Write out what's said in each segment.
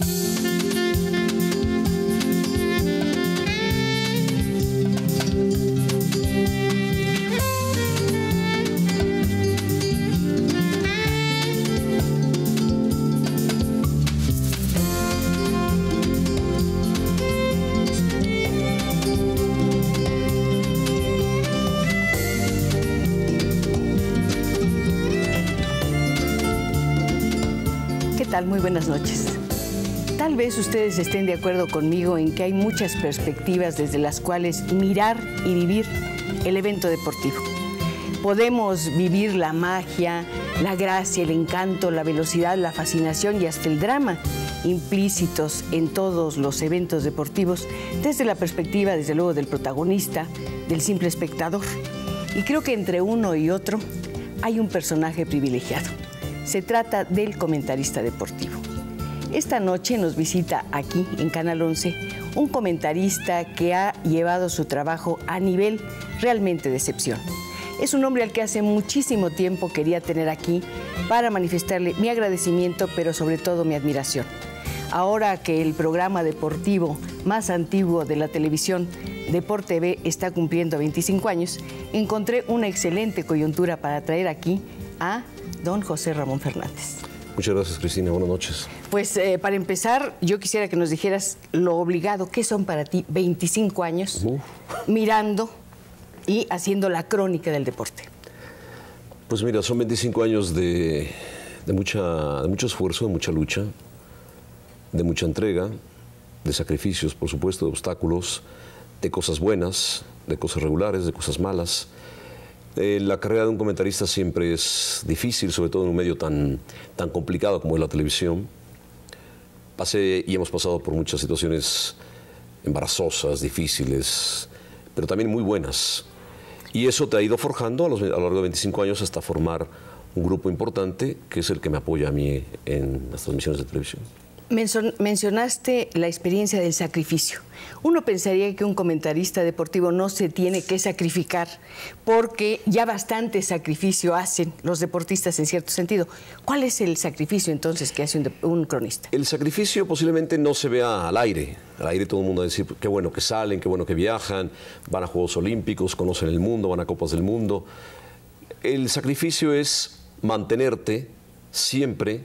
¿Qué tal? Muy buenas noches ustedes estén de acuerdo conmigo en que hay muchas perspectivas desde las cuales mirar y vivir el evento deportivo. Podemos vivir la magia, la gracia, el encanto, la velocidad, la fascinación y hasta el drama implícitos en todos los eventos deportivos desde la perspectiva, desde luego, del protagonista, del simple espectador. Y creo que entre uno y otro hay un personaje privilegiado. Se trata del comentarista deportivo. Esta noche nos visita aquí en Canal 11 un comentarista que ha llevado su trabajo a nivel realmente de excepción. Es un hombre al que hace muchísimo tiempo quería tener aquí para manifestarle mi agradecimiento, pero sobre todo mi admiración. Ahora que el programa deportivo más antiguo de la televisión, Deporte B, está cumpliendo 25 años, encontré una excelente coyuntura para traer aquí a don José Ramón Fernández. Muchas gracias, Cristina. Buenas noches. Pues eh, para empezar, yo quisiera que nos dijeras lo obligado. ¿Qué son para ti 25 años mirando y haciendo la crónica del deporte? Pues mira, son 25 años de, de, mucha, de mucho esfuerzo, de mucha lucha, de mucha entrega, de sacrificios, por supuesto, de obstáculos, de cosas buenas, de cosas regulares, de cosas malas eh, la carrera de un comentarista siempre es difícil, sobre todo en un medio tan, complicado como es la televisión. Pasé y hemos pasado por muchas situaciones embarazosas, difíciles, pero también muy buenas. Y eso te ha ido forjando a, a lo largo de 25 años hasta formar un grupo importante que es el que me apoya a mí en las transmisiones de televisión. Mencionaste la experiencia del sacrificio. Uno pensaría que un comentarista deportivo no se tiene que sacrificar porque ya bastante sacrificio hacen los deportistas en cierto sentido. ¿Cuál es el sacrificio entonces que hace un, cronista? El sacrificio posiblemente no se vea al aire. Al aire todo el mundo va a decir qué bueno que salen, qué bueno que viajan, van a Juegos Olímpicos, conocen el mundo, van a Copas del Mundo. El sacrificio es mantenerte siempre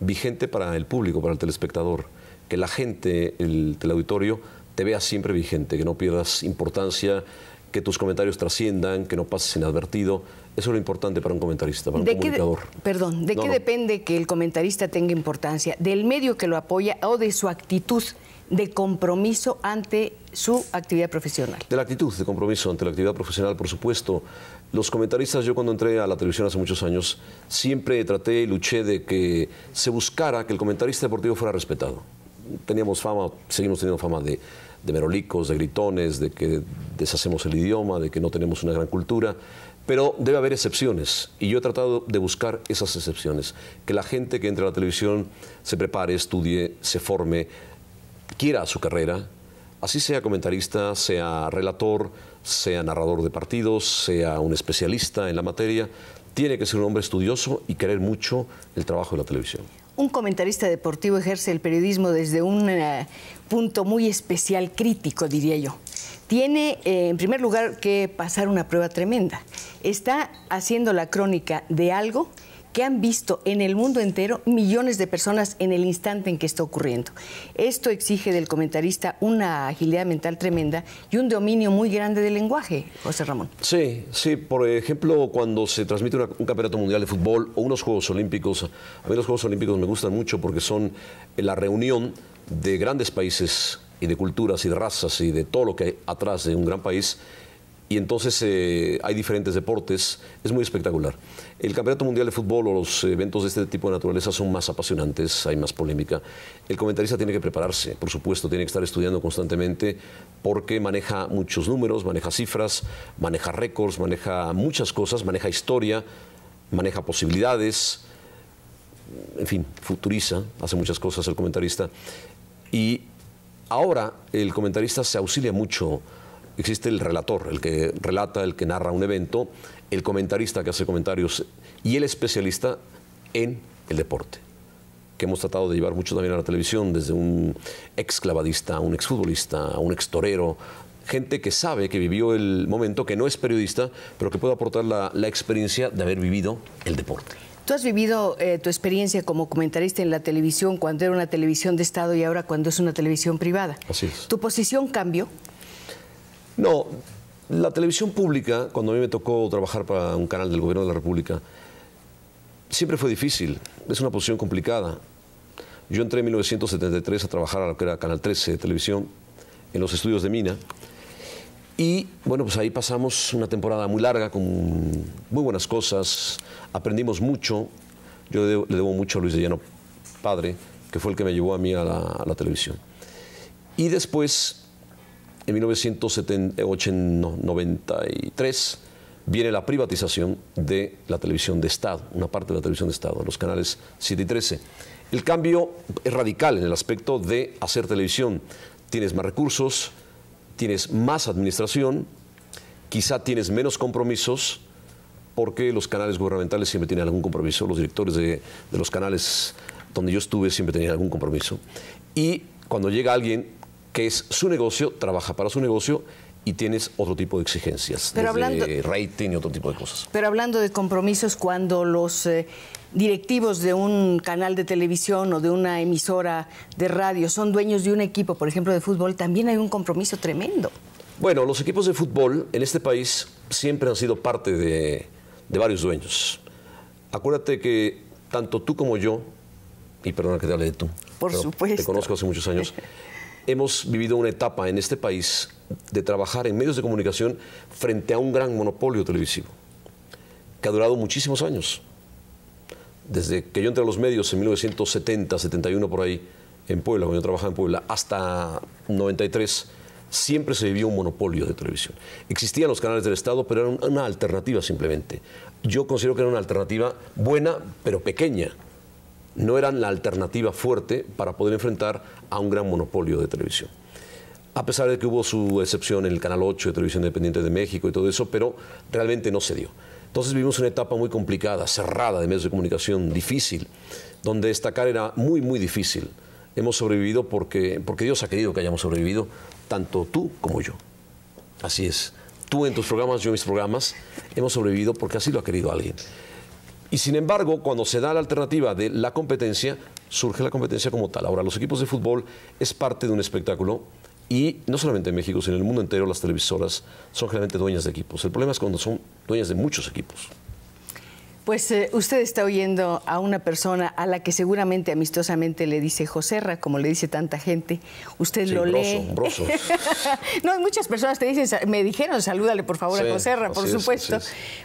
vigente para el público, para el telespectador, que la gente, el teleauditorio, te vea siempre vigente, que no pierdas importancia, que tus comentarios trasciendan, que no pases inadvertido. Eso es lo importante para un comentarista, para un ¿De comunicador. perdón, ¿de qué depende que el comentarista tenga importancia? ¿Del medio que lo apoya o de su actitud de compromiso ante su actividad profesional? De la actitud de compromiso ante la actividad profesional, por supuesto los comentaristas, yo cuando entré a la televisión hace muchos años, siempre traté y luché de que se buscara que el comentarista deportivo fuera respetado. Teníamos fama, seguimos teniendo fama de, merolicos, de gritones, de que deshacemos el idioma, de que no tenemos una gran cultura, pero debe haber excepciones y yo he tratado de buscar esas excepciones, que la gente que entra a la televisión se prepare, estudie, se forme, quiera su carrera, así sea comentarista, sea relator, sea narrador de partidos, sea un especialista en la materia, tiene que ser un hombre estudioso y querer mucho el trabajo de la televisión. Un comentarista deportivo ejerce el periodismo desde un eh, punto muy especial, crítico, diría yo. Tiene, eh, en primer lugar, que pasar una prueba tremenda. Está haciendo la crónica de algo que han visto en el mundo entero millones de personas en el instante en que está ocurriendo. Esto exige del comentarista una agilidad mental tremenda y un dominio muy grande del lenguaje, José Ramón. Sí, sí, por ejemplo, cuando se transmite un campeonato mundial de fútbol o unos Juegos Olímpicos, a mí los Juegos Olímpicos me gustan mucho porque son eh, la reunión de grandes países y de culturas y de razas y de todo lo que hay atrás de un gran país y entonces eh, hay diferentes deportes, es muy espectacular. El Campeonato Mundial de Fútbol o los eventos de este tipo de naturaleza son más apasionantes, hay más polémica. El comentarista tiene que prepararse, por supuesto, tiene que estar estudiando constantemente porque maneja muchos números, maneja cifras, maneja récords, maneja muchas cosas, maneja historia, maneja posibilidades, en fin, futuriza, hace muchas cosas el comentarista. Y ahora el comentarista se auxilia mucho existe el relator, el que relata, el que narra un evento, el comentarista que hace comentarios y el especialista en el deporte, que hemos tratado de llevar mucho también a la televisión, desde un exclavadista un exfutbolista, un extorero, gente que sabe, que vivió el momento, que no es periodista, pero que puede aportar la, experiencia de haber vivido el deporte. Tú has vivido eh, tu experiencia como comentarista en la televisión cuando era una televisión de Estado y ahora cuando es una televisión privada. Así es. ¿Tu posición cambió? No, la televisión pública, cuando a mí me tocó trabajar para un canal del gobierno de la República, siempre fue difícil, es una posición complicada. Yo entré en 1973 a trabajar a lo que era Canal 13 de televisión, en los estudios de Mina, y bueno, pues ahí pasamos una temporada muy larga con muy buenas cosas, aprendimos mucho, yo le debo, mucho a Luis de Llano, padre, que fue el que me llevó a mí a la televisión. Y después en 1993 viene la privatización de la televisión de Estado, una parte de la televisión de Estado, los canales 7 y 13. El cambio es radical en el aspecto de hacer televisión. Tienes más recursos, tienes más administración, quizá tienes menos compromisos, porque los canales gubernamentales siempre tienen algún compromiso, los directores de, de los canales donde yo estuve siempre tenían algún compromiso. Y cuando llega alguien que es su negocio, trabaja para su negocio y tienes otro tipo de exigencias, de rating y otro tipo de cosas. Pero hablando de compromisos, cuando los eh, directivos de un canal de televisión o de una emisora de radio son dueños de un equipo, por ejemplo, de fútbol, también hay un compromiso tremendo. Bueno, los equipos de fútbol en este país siempre han sido parte de, varios dueños. Acuérdate que tanto tú como yo, y perdona que te hable de tú, por supuesto. te conozco hace muchos años, hemos vivido una etapa en este país de trabajar en medios de comunicación frente a un gran monopolio televisivo, que ha durado muchísimos años. Desde que yo entré a los medios en 1970, 71 por ahí, en Puebla, cuando yo trabajaba en Puebla, hasta 93, siempre se vivió un monopolio de televisión. Existían los canales del Estado, pero eran una alternativa simplemente. Yo considero que era una alternativa buena, pero pequeña no eran la alternativa fuerte para poder enfrentar a un gran monopolio de televisión. A pesar de que hubo su excepción en el Canal 8 de Televisión Independiente de México y todo eso, pero realmente no se dio. Entonces vivimos una etapa muy complicada, cerrada de medios de comunicación, difícil, donde destacar era muy, muy difícil. Hemos sobrevivido porque, porque Dios ha querido que hayamos sobrevivido, tanto tú como yo. Así es. Tú en tus programas, yo en mis programas, hemos sobrevivido porque así lo ha querido alguien. Y sin embargo, cuando se da la alternativa de la competencia, surge la competencia como tal. Ahora, los equipos de fútbol es parte de un espectáculo y no solamente en México, sino en el mundo entero las televisoras son generalmente dueñas de equipos. El problema es cuando son dueñas de muchos equipos. Pues eh, usted está oyendo a una persona a la que seguramente amistosamente le dice Joserra, como le dice tanta gente. Usted lo lee. Broso, broso. no, muchas personas te dicen, me dijeron, salúdale por favor a Joserra, por supuesto.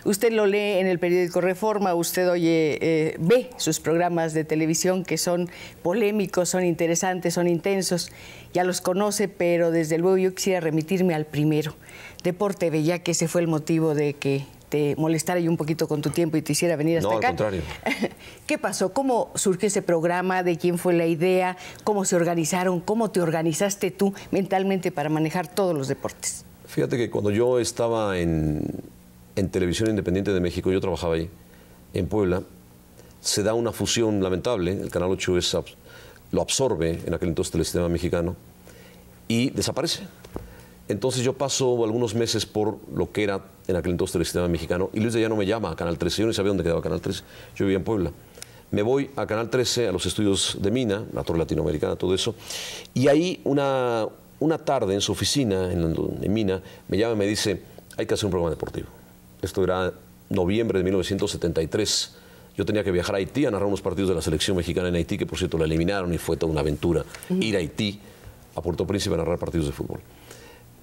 usted lo lee en el periódico Reforma, usted oye, eh, ve sus programas de televisión que son polémicos, son interesantes, son intensos. Ya los conoce, pero desde luego yo quisiera remitirme al primero. Deporte ya que ese fue el motivo de que te molestara yo un poquito con tu tiempo y te hiciera venir hasta acá. No, al contrario. ¿Qué pasó? ¿Cómo surgió ese programa? ¿De quién fue la idea? ¿Cómo se organizaron? ¿Cómo te organizaste tú mentalmente para manejar todos los deportes? Fíjate que cuando yo estaba en, Televisión Independiente de México, yo trabajaba ahí, en Puebla, se da una fusión lamentable, el Canal 8 es, lo absorbe en aquel entonces el sistema mexicano y desaparece. Entonces yo paso algunos meses por lo que era en aquel entonces el sistema mexicano y Luis de no me llama a Canal 13. Yo no sabía dónde quedaba Canal 13. Yo vivía en Puebla. Me voy a Canal 13, a los estudios de Mina, la Torre Latinoamericana, todo eso. Y ahí una, tarde en su oficina, en, en Mina, me llama y me dice, hay que hacer un programa deportivo. Esto era noviembre de 1973. Yo tenía que viajar a Haití a narrar unos partidos de la selección mexicana en Haití, que por cierto la eliminaron y fue toda una aventura ir a Haití, a Puerto Príncipe, a narrar partidos de fútbol.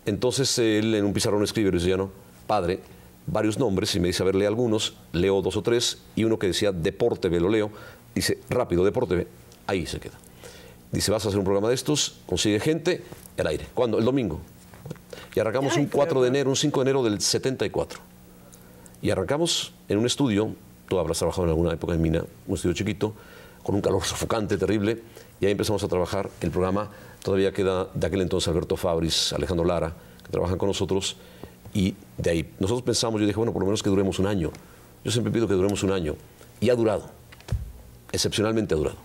Entonces él en un pizarrón escribe, ya no, padre, varios nombres y me dice, a ver, lee algunos, leo dos o tres y uno que decía deporte, ve, lo leo, dice, rápido, deporte, ve, ahí se queda. Dice, vas a hacer un programa de estos, consigue gente, el aire. ¿Cuándo? El domingo. Y arrancamos un 4 de enero, un 5 de enero del 74. Y arrancamos en un estudio, tú habrás trabajado en alguna época en Mina, un estudio chiquito, con un calor sofocante, terrible y ahí empezamos a trabajar el programa. Todavía queda de aquel entonces Alberto Fabris, Alejandro Lara, que trabajan con nosotros. Y de ahí nosotros pensamos, yo dije, bueno, por lo menos que duremos un año. Yo siempre pido que duremos un año. Y ha durado. Excepcionalmente ha durado.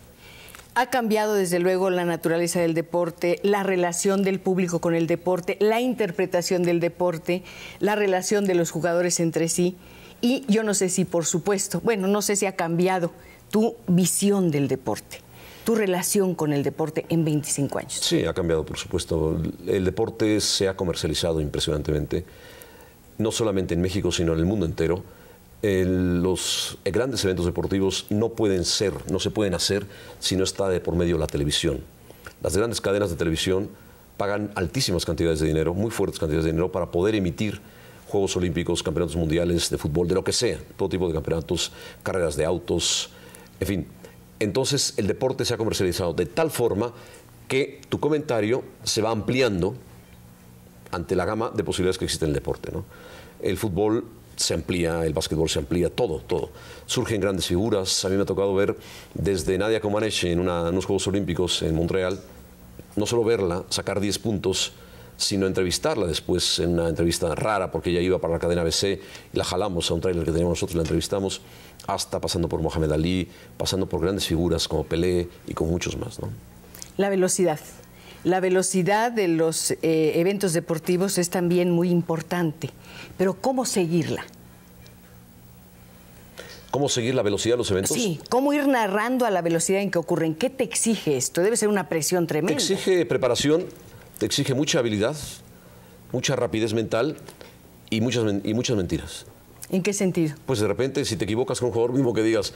Ha cambiado desde luego la naturaleza del deporte, la relación del público con el deporte, la interpretación del deporte, la relación de los jugadores entre sí. Y yo no sé si, por supuesto, bueno, no sé si ha cambiado tu visión del deporte tu relación con el deporte en 25 años. Sí, ha cambiado, por supuesto. El deporte se ha comercializado impresionantemente, no solamente en México, sino en el mundo entero. los grandes eventos deportivos no pueden ser, no se pueden hacer si no está de por medio la televisión. Las grandes cadenas de televisión pagan altísimas cantidades de dinero, muy fuertes cantidades de dinero, para poder emitir Juegos Olímpicos, campeonatos mundiales de fútbol, de lo que sea, todo tipo de campeonatos, carreras de autos, en fin, entonces el deporte se ha comercializado de tal forma que tu comentario se va ampliando ante la gama de posibilidades que existe en el deporte. El fútbol se amplía, el básquetbol se amplía, todo, todo. Surgen grandes figuras. A mí me ha tocado ver desde Nadia Comaneche en, unos Juegos Olímpicos en Montreal, no solo verla, sacar 10 puntos, sino entrevistarla después en una entrevista rara, porque ella iba para la cadena BC y la jalamos a un trailer que teníamos nosotros, la entrevistamos hasta pasando por Mohamed Ali, pasando por grandes figuras como Pelé y con muchos más. La velocidad. La velocidad de los eh, eventos deportivos es también muy importante, pero ¿cómo seguirla? ¿Cómo seguir la velocidad de los eventos? Sí, ¿cómo ir narrando a la velocidad en que ocurren? ¿Qué te exige esto? Debe ser una presión tremenda. Te exige preparación, te exige mucha habilidad, mucha rapidez mental y muchas, y muchas mentiras. ¿En qué sentido? Pues de repente, si te equivocas con un jugador mismo que digas,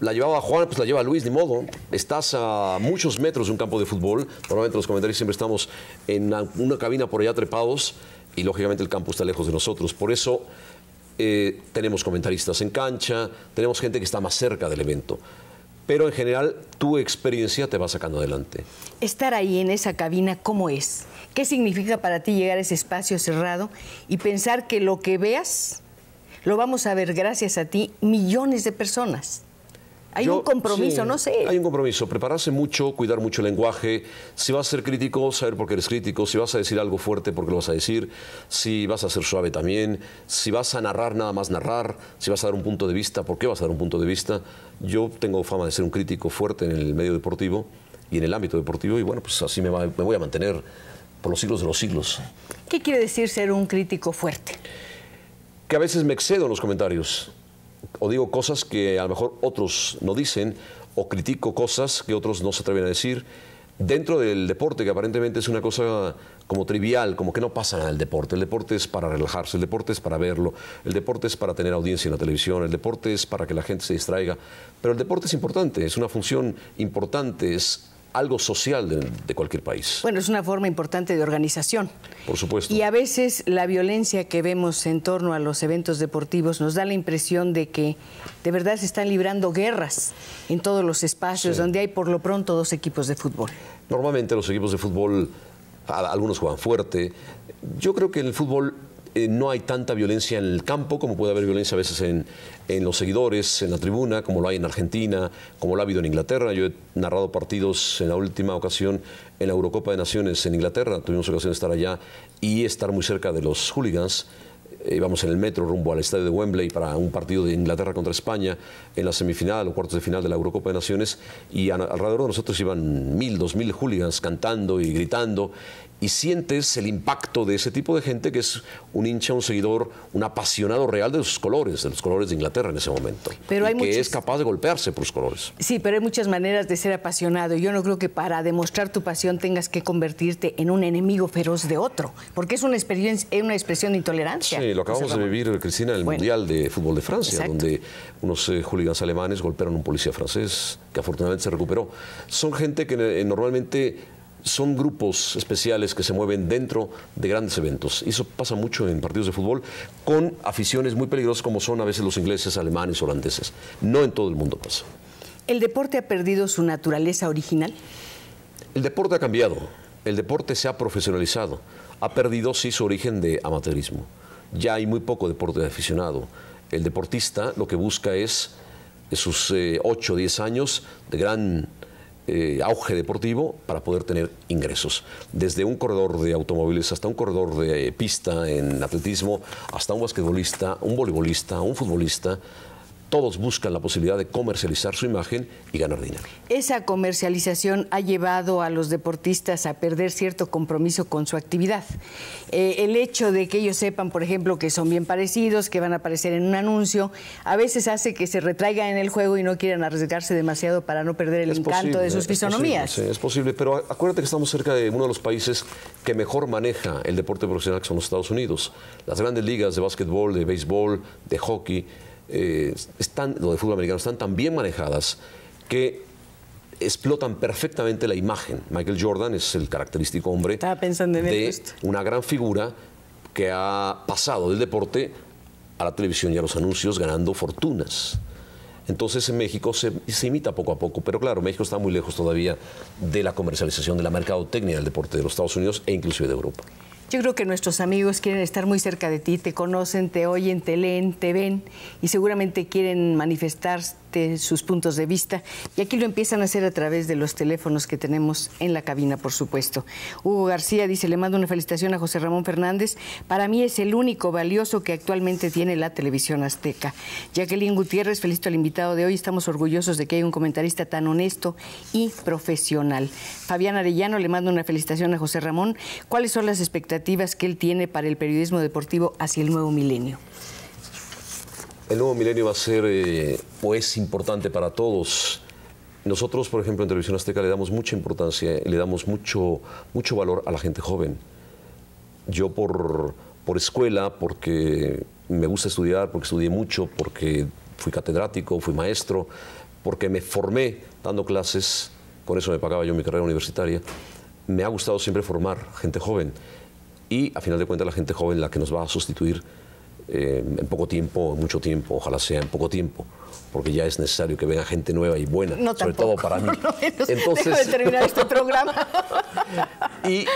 la llevaba Juan, pues la lleva Luis, ni modo. Estás a muchos metros de un campo de fútbol. Normalmente los comentaristas siempre estamos en una, cabina por allá trepados y lógicamente el campo está lejos de nosotros. Por eso eh, tenemos comentaristas en cancha, tenemos gente que está más cerca del evento. Pero en general tu experiencia te va sacando adelante. Estar ahí en esa cabina, ¿cómo es? ¿Qué significa para ti llegar a ese espacio cerrado y pensar que lo que veas lo vamos a ver, gracias a ti, millones de personas. Hay un compromiso, no sé. Hay un compromiso, prepararse mucho, cuidar mucho el lenguaje. Si vas a ser crítico, saber por qué eres crítico. Si vas a decir algo fuerte, por qué lo vas a decir. Si vas a ser suave también. Si vas a narrar, nada más narrar. Si vas a dar un punto de vista, ¿por qué vas a dar un punto de vista? Yo tengo fama de ser un crítico fuerte en el medio deportivo y en el ámbito deportivo y bueno, pues así me, me voy a mantener por los siglos de los siglos. ¿Qué quiere decir ser un crítico fuerte? que a veces me excedo en los comentarios o digo cosas que a lo mejor otros no dicen o critico cosas que otros no se atreven a decir dentro del deporte, que aparentemente es una cosa como trivial, como que no pasa nada el deporte. El deporte es para relajarse, el deporte es para verlo, el deporte es para tener audiencia en la televisión, el deporte es para que la gente se distraiga. Pero el deporte es importante, es una función importante, es algo social de, cualquier país. Bueno, es una forma importante de organización. Por supuesto. Y a veces la violencia que vemos en torno a los eventos deportivos nos da la impresión de que de verdad se están librando guerras en todos los espacios donde hay por lo pronto dos equipos de fútbol. Normalmente los equipos de fútbol, algunos juegan fuerte. Yo creo que el fútbol eh, no hay tanta violencia en el campo como puede haber violencia a veces en, en, los seguidores, en la tribuna, como lo hay en Argentina, como lo ha habido en Inglaterra. Yo he narrado partidos en la última ocasión en la Eurocopa de Naciones en Inglaterra, tuvimos ocasión de estar allá y estar muy cerca de los hooligans eh, íbamos en el metro rumbo al estadio de Wembley para un partido de Inglaterra contra España en la semifinal o cuartos de final de la Eurocopa de Naciones y alrededor de nosotros iban mil, dos mil hooligans cantando y gritando y sientes el impacto de ese tipo de gente que es un hincha, un seguidor, un apasionado real de sus colores, de los colores de Inglaterra en ese momento. que es capaz de golpearse por los colores. Sí, pero hay muchas maneras de ser apasionado. Yo no creo que para demostrar tu pasión tengas que convertirte en un enemigo feroz de otro, porque es una, experiencia, una expresión de intolerancia. Sí, lo acabamos de vivir, Cristina, en el Mundial de Fútbol de Francia, donde unos eh, hooligans alemanes golpearon a un policía francés que afortunadamente se recuperó. Son gente que eh, normalmente son grupos especiales que se mueven dentro de grandes eventos. Y eso pasa mucho en partidos de fútbol con aficiones muy peligrosas como son a veces los ingleses, alemanes, holandeses. No en todo el mundo pasa. ¿El deporte ha perdido su naturaleza original? El deporte ha cambiado. El deporte se ha profesionalizado. Ha perdido, sí, su origen de amateurismo. Ya hay muy poco deporte de aficionado. El deportista lo que busca es sus 8 o 10 años de gran eh, auge deportivo para poder tener ingresos. Desde un corredor de automóviles hasta un corredor de pista en atletismo, hasta un basquetbolista, un voleibolista, un futbolista, todos buscan la posibilidad de comercializar su imagen y ganar dinero. Esa comercialización ha llevado a los deportistas a perder cierto compromiso con su actividad. Eh, el hecho de que ellos sepan, por ejemplo, que son bien parecidos, que van a aparecer en un anuncio, a veces hace que se retraigan en el juego y no quieran arriesgarse demasiado para no perder el encanto de sus fisonomías. sí, es posible, pero acuérdate que estamos cerca de uno de los países que mejor maneja el deporte profesional, que son los Estados Unidos. Las grandes ligas de básquetbol, de béisbol, de hockey eh, están, lo de fútbol americano, están tan bien manejadas que explotan perfectamente la imagen. Michael Jordan es el característico hombre de esto. una gran figura que ha pasado del deporte a la televisión y a los anuncios ganando fortunas. Entonces en México se, se, imita poco a poco, pero claro, México está muy lejos todavía de la comercialización de la mercadotecnia del deporte de los Estados Unidos e inclusive de Europa. Yo creo que nuestros amigos quieren estar muy cerca de ti, te conocen, te oyen, te leen, te ven y seguramente quieren manifestar este, sus puntos de vista. Y aquí lo empiezan a hacer a través de los teléfonos que tenemos en la cabina, por supuesto. Hugo García dice, le mando una felicitación a José Ramón Fernández. Para mí es el único valioso que actualmente tiene la televisión azteca. Jacqueline Gutiérrez, felicito al invitado de hoy. Estamos orgullosos de que hay un comentarista tan honesto y profesional. Fabián Arellano, le mando una felicitación a José Ramón. ¿Cuáles son las expectativas que él tiene para el periodismo deportivo hacia el nuevo milenio? el nuevo milenio va a ser o eh, es pues, importante para todos. Nosotros, por ejemplo, en Televisión Azteca le damos mucha importancia, le damos mucho, mucho valor a la gente joven. Yo por, por escuela, porque me gusta estudiar, porque estudié mucho, porque fui catedrático, fui maestro, porque me formé dando clases, con eso me pagaba yo mi carrera universitaria. Me ha gustado siempre formar gente joven y a final de cuentas la gente joven la que nos va a sustituir eh, en poco tiempo, en mucho tiempo, ojalá sea en poco tiempo, porque ya es necesario que venga gente nueva y buena, sobre todo para mí. Entonces, de terminar este programa. y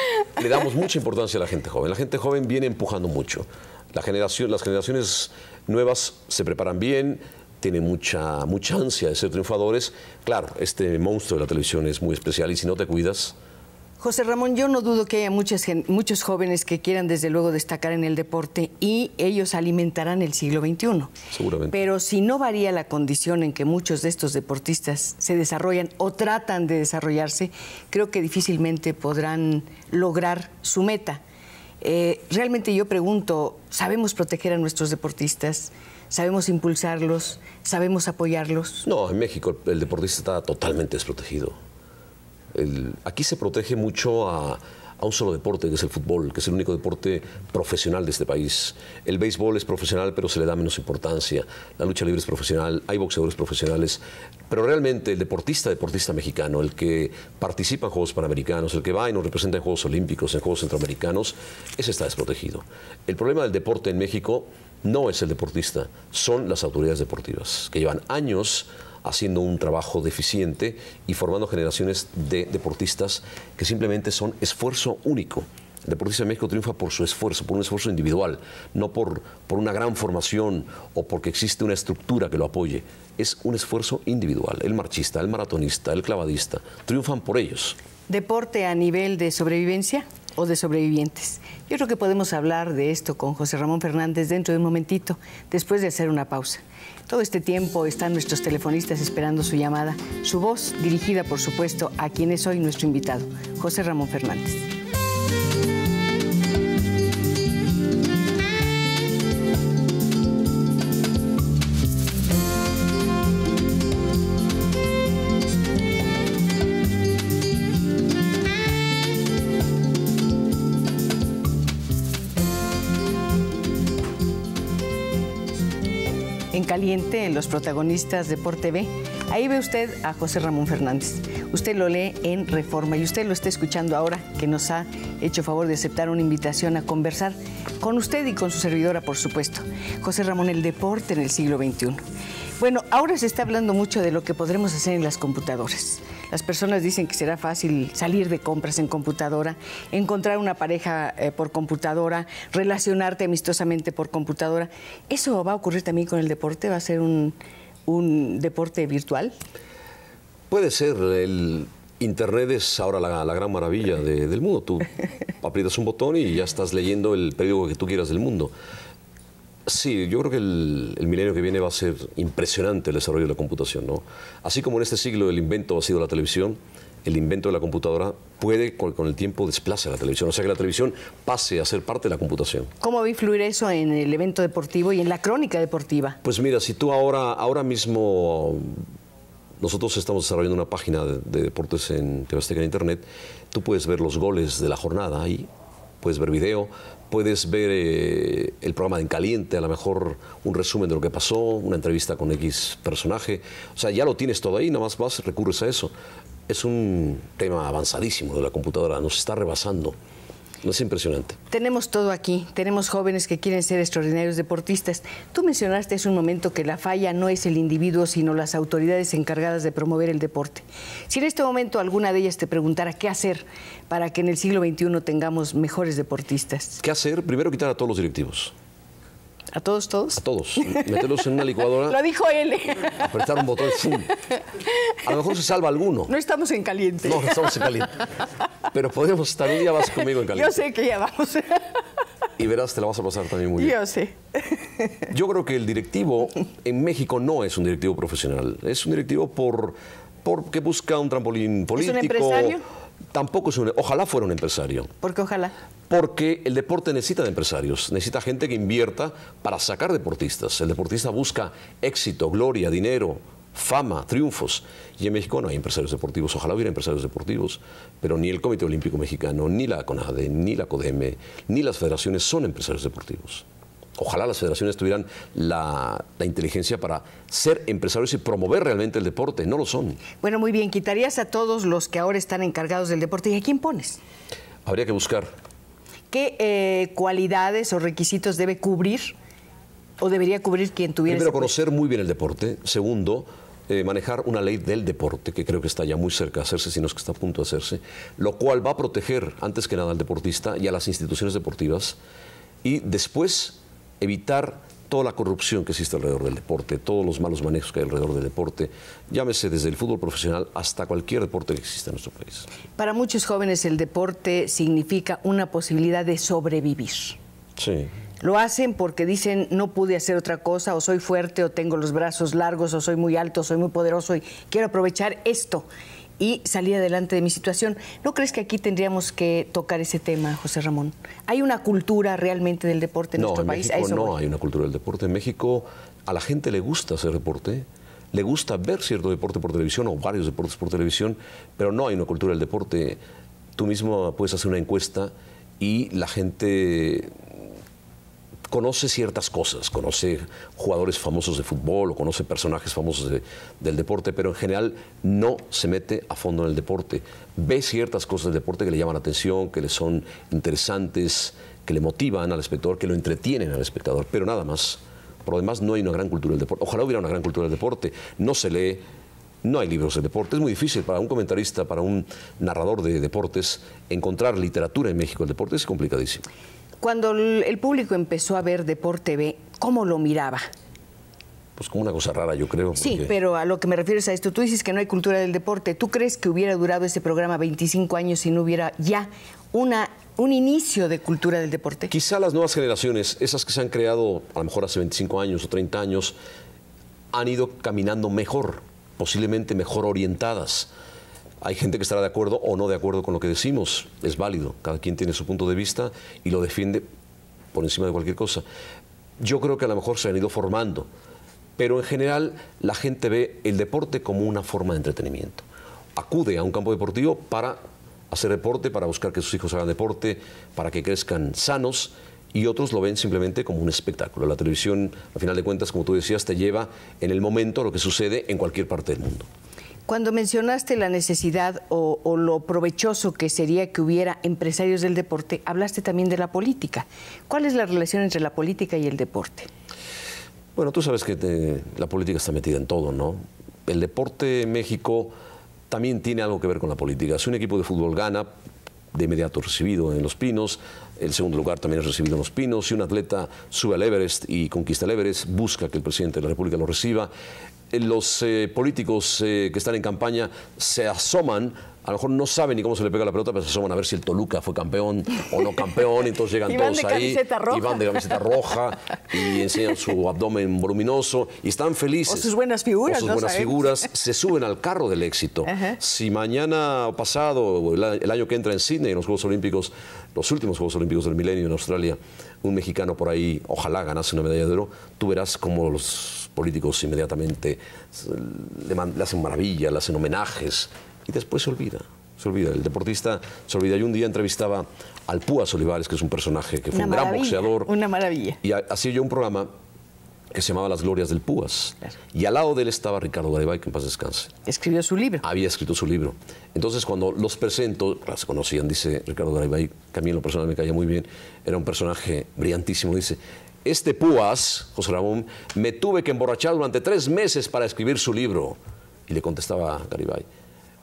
le damos mucha importancia a la gente joven. La gente joven viene empujando mucho. La generación, las generaciones nuevas se preparan bien, tienen mucha, mucha ansia de ser triunfadores. Claro, este monstruo de la televisión es muy especial y si no te cuidas, José Ramón, yo no dudo que haya muchas, muchos jóvenes que quieran desde luego destacar en el deporte y ellos alimentarán el siglo XXI. Seguramente. Pero si no varía la condición en que muchos de estos deportistas se desarrollan o tratan de desarrollarse, creo que difícilmente podrán lograr su meta. Eh, realmente yo pregunto, ¿sabemos proteger a nuestros deportistas? ¿Sabemos impulsarlos? ¿Sabemos apoyarlos? No, en México el deportista está totalmente desprotegido aquí se protege mucho a, a un solo deporte, que es el fútbol, que es el único deporte profesional de este país. El béisbol es profesional, pero se le da menos importancia. La lucha libre es profesional, hay boxeadores profesionales, pero realmente el deportista, deportista mexicano, el que participa en Juegos Panamericanos, el que va y nos representa en Juegos Olímpicos, en Juegos Centroamericanos, ese está desprotegido. El problema del deporte en México no es el deportista, son las autoridades deportivas, que llevan años haciendo un trabajo deficiente y formando generaciones de deportistas que simplemente son esfuerzo único. El deportista de México triunfa por su esfuerzo, por un esfuerzo individual, no por, por una gran formación o porque existe una estructura que lo apoye. Es un esfuerzo individual. El marchista, el maratonista, el clavadista, triunfan por ellos. ¿Deporte a nivel de sobrevivencia o de sobrevivientes? Yo creo que podemos hablar de esto con José Ramón Fernández dentro de un momentito, después de hacer una pausa. Todo este tiempo están nuestros telefonistas esperando su llamada, su voz dirigida, por supuesto, a quien es hoy nuestro invitado, José Ramón Fernández. en los protagonistas de Por TV. Ahí ve usted a José Ramón Fernández. Usted lo lee en Reforma y usted lo está escuchando ahora que nos ha hecho favor de aceptar una invitación a conversar con usted y con su servidora, por supuesto. José Ramón, el deporte en el siglo XXI. Bueno, ahora se está hablando mucho de lo que podremos hacer en las computadoras. Las personas dicen que será fácil salir de compras en computadora, encontrar una pareja eh, por computadora, relacionarte amistosamente por computadora. ¿Eso va a ocurrir también con el deporte? ¿Va a ser un, un deporte virtual? Puede ser. El Internet es ahora la, gran maravilla del mundo. Tú aprietas un botón y ya estás leyendo el periódico que tú quieras del mundo. Sí, yo creo que el, milenio que viene va a ser impresionante el desarrollo de la computación. ¿no? Así como en este siglo el invento ha sido la televisión, el invento de la computadora puede con, el tiempo a la televisión, o sea que la televisión pase a ser parte de la computación. ¿Cómo va a influir eso en el evento deportivo y en la crónica deportiva? Pues mira, si tú ahora, ahora mismo nosotros estamos desarrollando una página de, deportes en Tebasteca en Internet, tú puedes ver los goles de la jornada ahí, puedes ver video, puedes ver eh, el programa de En Caliente, a lo mejor un resumen de lo que pasó, una entrevista con X personaje. O sea, ya lo tienes todo ahí, nada más vas, recurres a eso. Es un tema avanzadísimo de la computadora, nos está rebasando. Es impresionante. Tenemos todo aquí, tenemos jóvenes que quieren ser extraordinarios deportistas. Tú mencionaste hace un momento que la falla no es el individuo, sino las autoridades encargadas de promover el deporte. Si en este momento alguna de ellas te preguntara qué hacer para que en el siglo XXI tengamos mejores deportistas. ¿Qué hacer? Primero quitar a todos los directivos. ¿A todos, todos? A todos. Meterlos en una licuadora. Lo dijo él. Apretar un botón, full. A lo mejor se salva alguno. No estamos en caliente. No, estamos en caliente. Pero podemos, un día vas conmigo en caliente. Yo sé que ya vamos. Y verás, te la vas a pasar también muy bien. Yo sé. Yo creo que el directivo en México no es un directivo profesional. Es un directivo por porque busca un trampolín político. ¿Es un empresario? tampoco es un... Ojalá fuera un empresario. ¿Por qué ojalá? Porque el deporte necesita de empresarios, necesita gente que invierta para sacar deportistas. El deportista busca éxito, gloria, dinero, fama, triunfos. Y en México no hay empresarios deportivos, ojalá hubiera empresarios deportivos, pero ni el Comité Olímpico Mexicano, ni la CONADE, ni la CODEME, ni las federaciones son empresarios deportivos. Ojalá las federaciones tuvieran la, inteligencia para ser empresarios y promover realmente el deporte. No lo son. Bueno, muy bien. ¿Quitarías a todos los que ahora están encargados del deporte? ¿Y a quién pones? Habría que buscar. ¿Qué eh, cualidades o requisitos debe cubrir o debería cubrir quien tuviera... Primero, conocer muy bien el deporte. Segundo, eh, manejar una ley del deporte, que creo que está ya muy cerca de hacerse, sino es que está a punto de hacerse, lo cual va a proteger antes que nada al deportista y a las instituciones deportivas. Y después evitar toda la corrupción que existe alrededor del deporte, todos los malos manejos que hay alrededor del deporte, llámese desde el fútbol profesional hasta cualquier deporte que exista en nuestro país. Para muchos jóvenes el deporte significa una posibilidad de sobrevivir. Sí. Lo hacen porque dicen no pude hacer otra cosa, o soy fuerte, o tengo los brazos largos, o soy muy alto, o soy muy poderoso y quiero aprovechar esto y salí adelante de mi situación. ¿No crees que aquí tendríamos que tocar ese tema, José Ramón? ¿Hay una cultura realmente del deporte en nuestro país? México no hay una cultura del deporte. En México a la gente le gusta hacer deporte, le gusta ver cierto deporte por televisión o varios deportes por televisión, pero no hay una cultura del deporte. Tú mismo puedes hacer una encuesta y la gente conoce ciertas cosas, conoce jugadores famosos de fútbol o conoce personajes famosos del deporte, pero en general no se mete a fondo en el deporte. Ve ciertas cosas del deporte que le llaman la atención, que le son interesantes, que le motivan al espectador, que lo entretienen al espectador, pero nada más. Por lo demás, no hay una gran cultura del deporte. Ojalá hubiera una gran cultura del deporte. No se lee, no hay libros de deporte. Es muy difícil para un comentarista, para un narrador de deportes, encontrar literatura en México. del deporte es complicadísimo. Cuando el público empezó a ver Deporte B, ¿cómo lo miraba? Pues como una cosa rara, yo creo. Sí, pero a lo que me refieres a esto. Tú dices que no hay cultura del deporte. ¿Tú crees que hubiera durado ese programa 25 años si no hubiera ya una un inicio de cultura del deporte? Quizá las nuevas generaciones, esas que se han creado a lo mejor hace 25 años o 30 años, han ido caminando mejor, posiblemente mejor orientadas. Hay gente que estará de acuerdo o no de acuerdo con lo que decimos, es válido, cada quien tiene su punto de vista y lo defiende por encima de cualquier cosa. Yo creo que a lo mejor se han ido formando, pero en general la gente ve el deporte como una forma de entretenimiento. Acude a un campo deportivo para hacer deporte, para buscar que sus hijos hagan deporte, para que crezcan sanos y otros lo ven simplemente como un espectáculo. La televisión, al final de cuentas, como tú decías, te lleva en el momento lo que sucede en cualquier parte del mundo. Cuando mencionaste la necesidad o, lo provechoso que sería que hubiera empresarios del deporte, hablaste también de la política. ¿Cuál es la relación entre la política y el deporte? Bueno, tú sabes que la política está metida en todo, ¿no? El deporte en México también tiene algo que ver con la política. Si un equipo de fútbol gana, de inmediato recibido en Los Pinos, el segundo lugar también es recibido en Los Pinos. Si un atleta sube al Everest y conquista el Everest, busca que el presidente de la República lo reciba. Eh, los eh, políticos eh, que están en campaña se asoman a lo mejor no saben ni cómo se le pega la pelota, pero se asoman a ver si el Toluca fue campeón o no campeón, entonces llegan todos ahí, y van de camiseta roja, y enseñan su abdomen voluminoso, y están felices. O sus buenas figuras. O sus buenas figuras, se suben al carro del éxito. Si mañana o pasado, el año que entra en Sydney, en los Juegos Olímpicos, los últimos Juegos Olímpicos del Milenio en Australia, un mexicano por ahí, ojalá ganase una medalla de oro, tú verás cómo los políticos inmediatamente eh, le, hacen maravilla, le hacen homenajes y después se olvida. Se olvida, el deportista se olvida. Yo un día entrevistaba al Púas Olivares, que es un personaje que fue un gran boxeador. Una maravilla. Y hacía yo un programa que se llamaba Las Glorias del Púas. Y al lado de él estaba Ricardo Garibay, que en paz descanse. Escribió su libro. Había escrito su libro. Entonces, cuando los presento, ...las conocían, dice Ricardo Garibay, que a mí lo personal me caía muy bien, era un personaje brillantísimo, dice. Este Púas, José Ramón, me tuve que emborrachar durante tres meses para escribir su libro. Y le contestaba Garibay,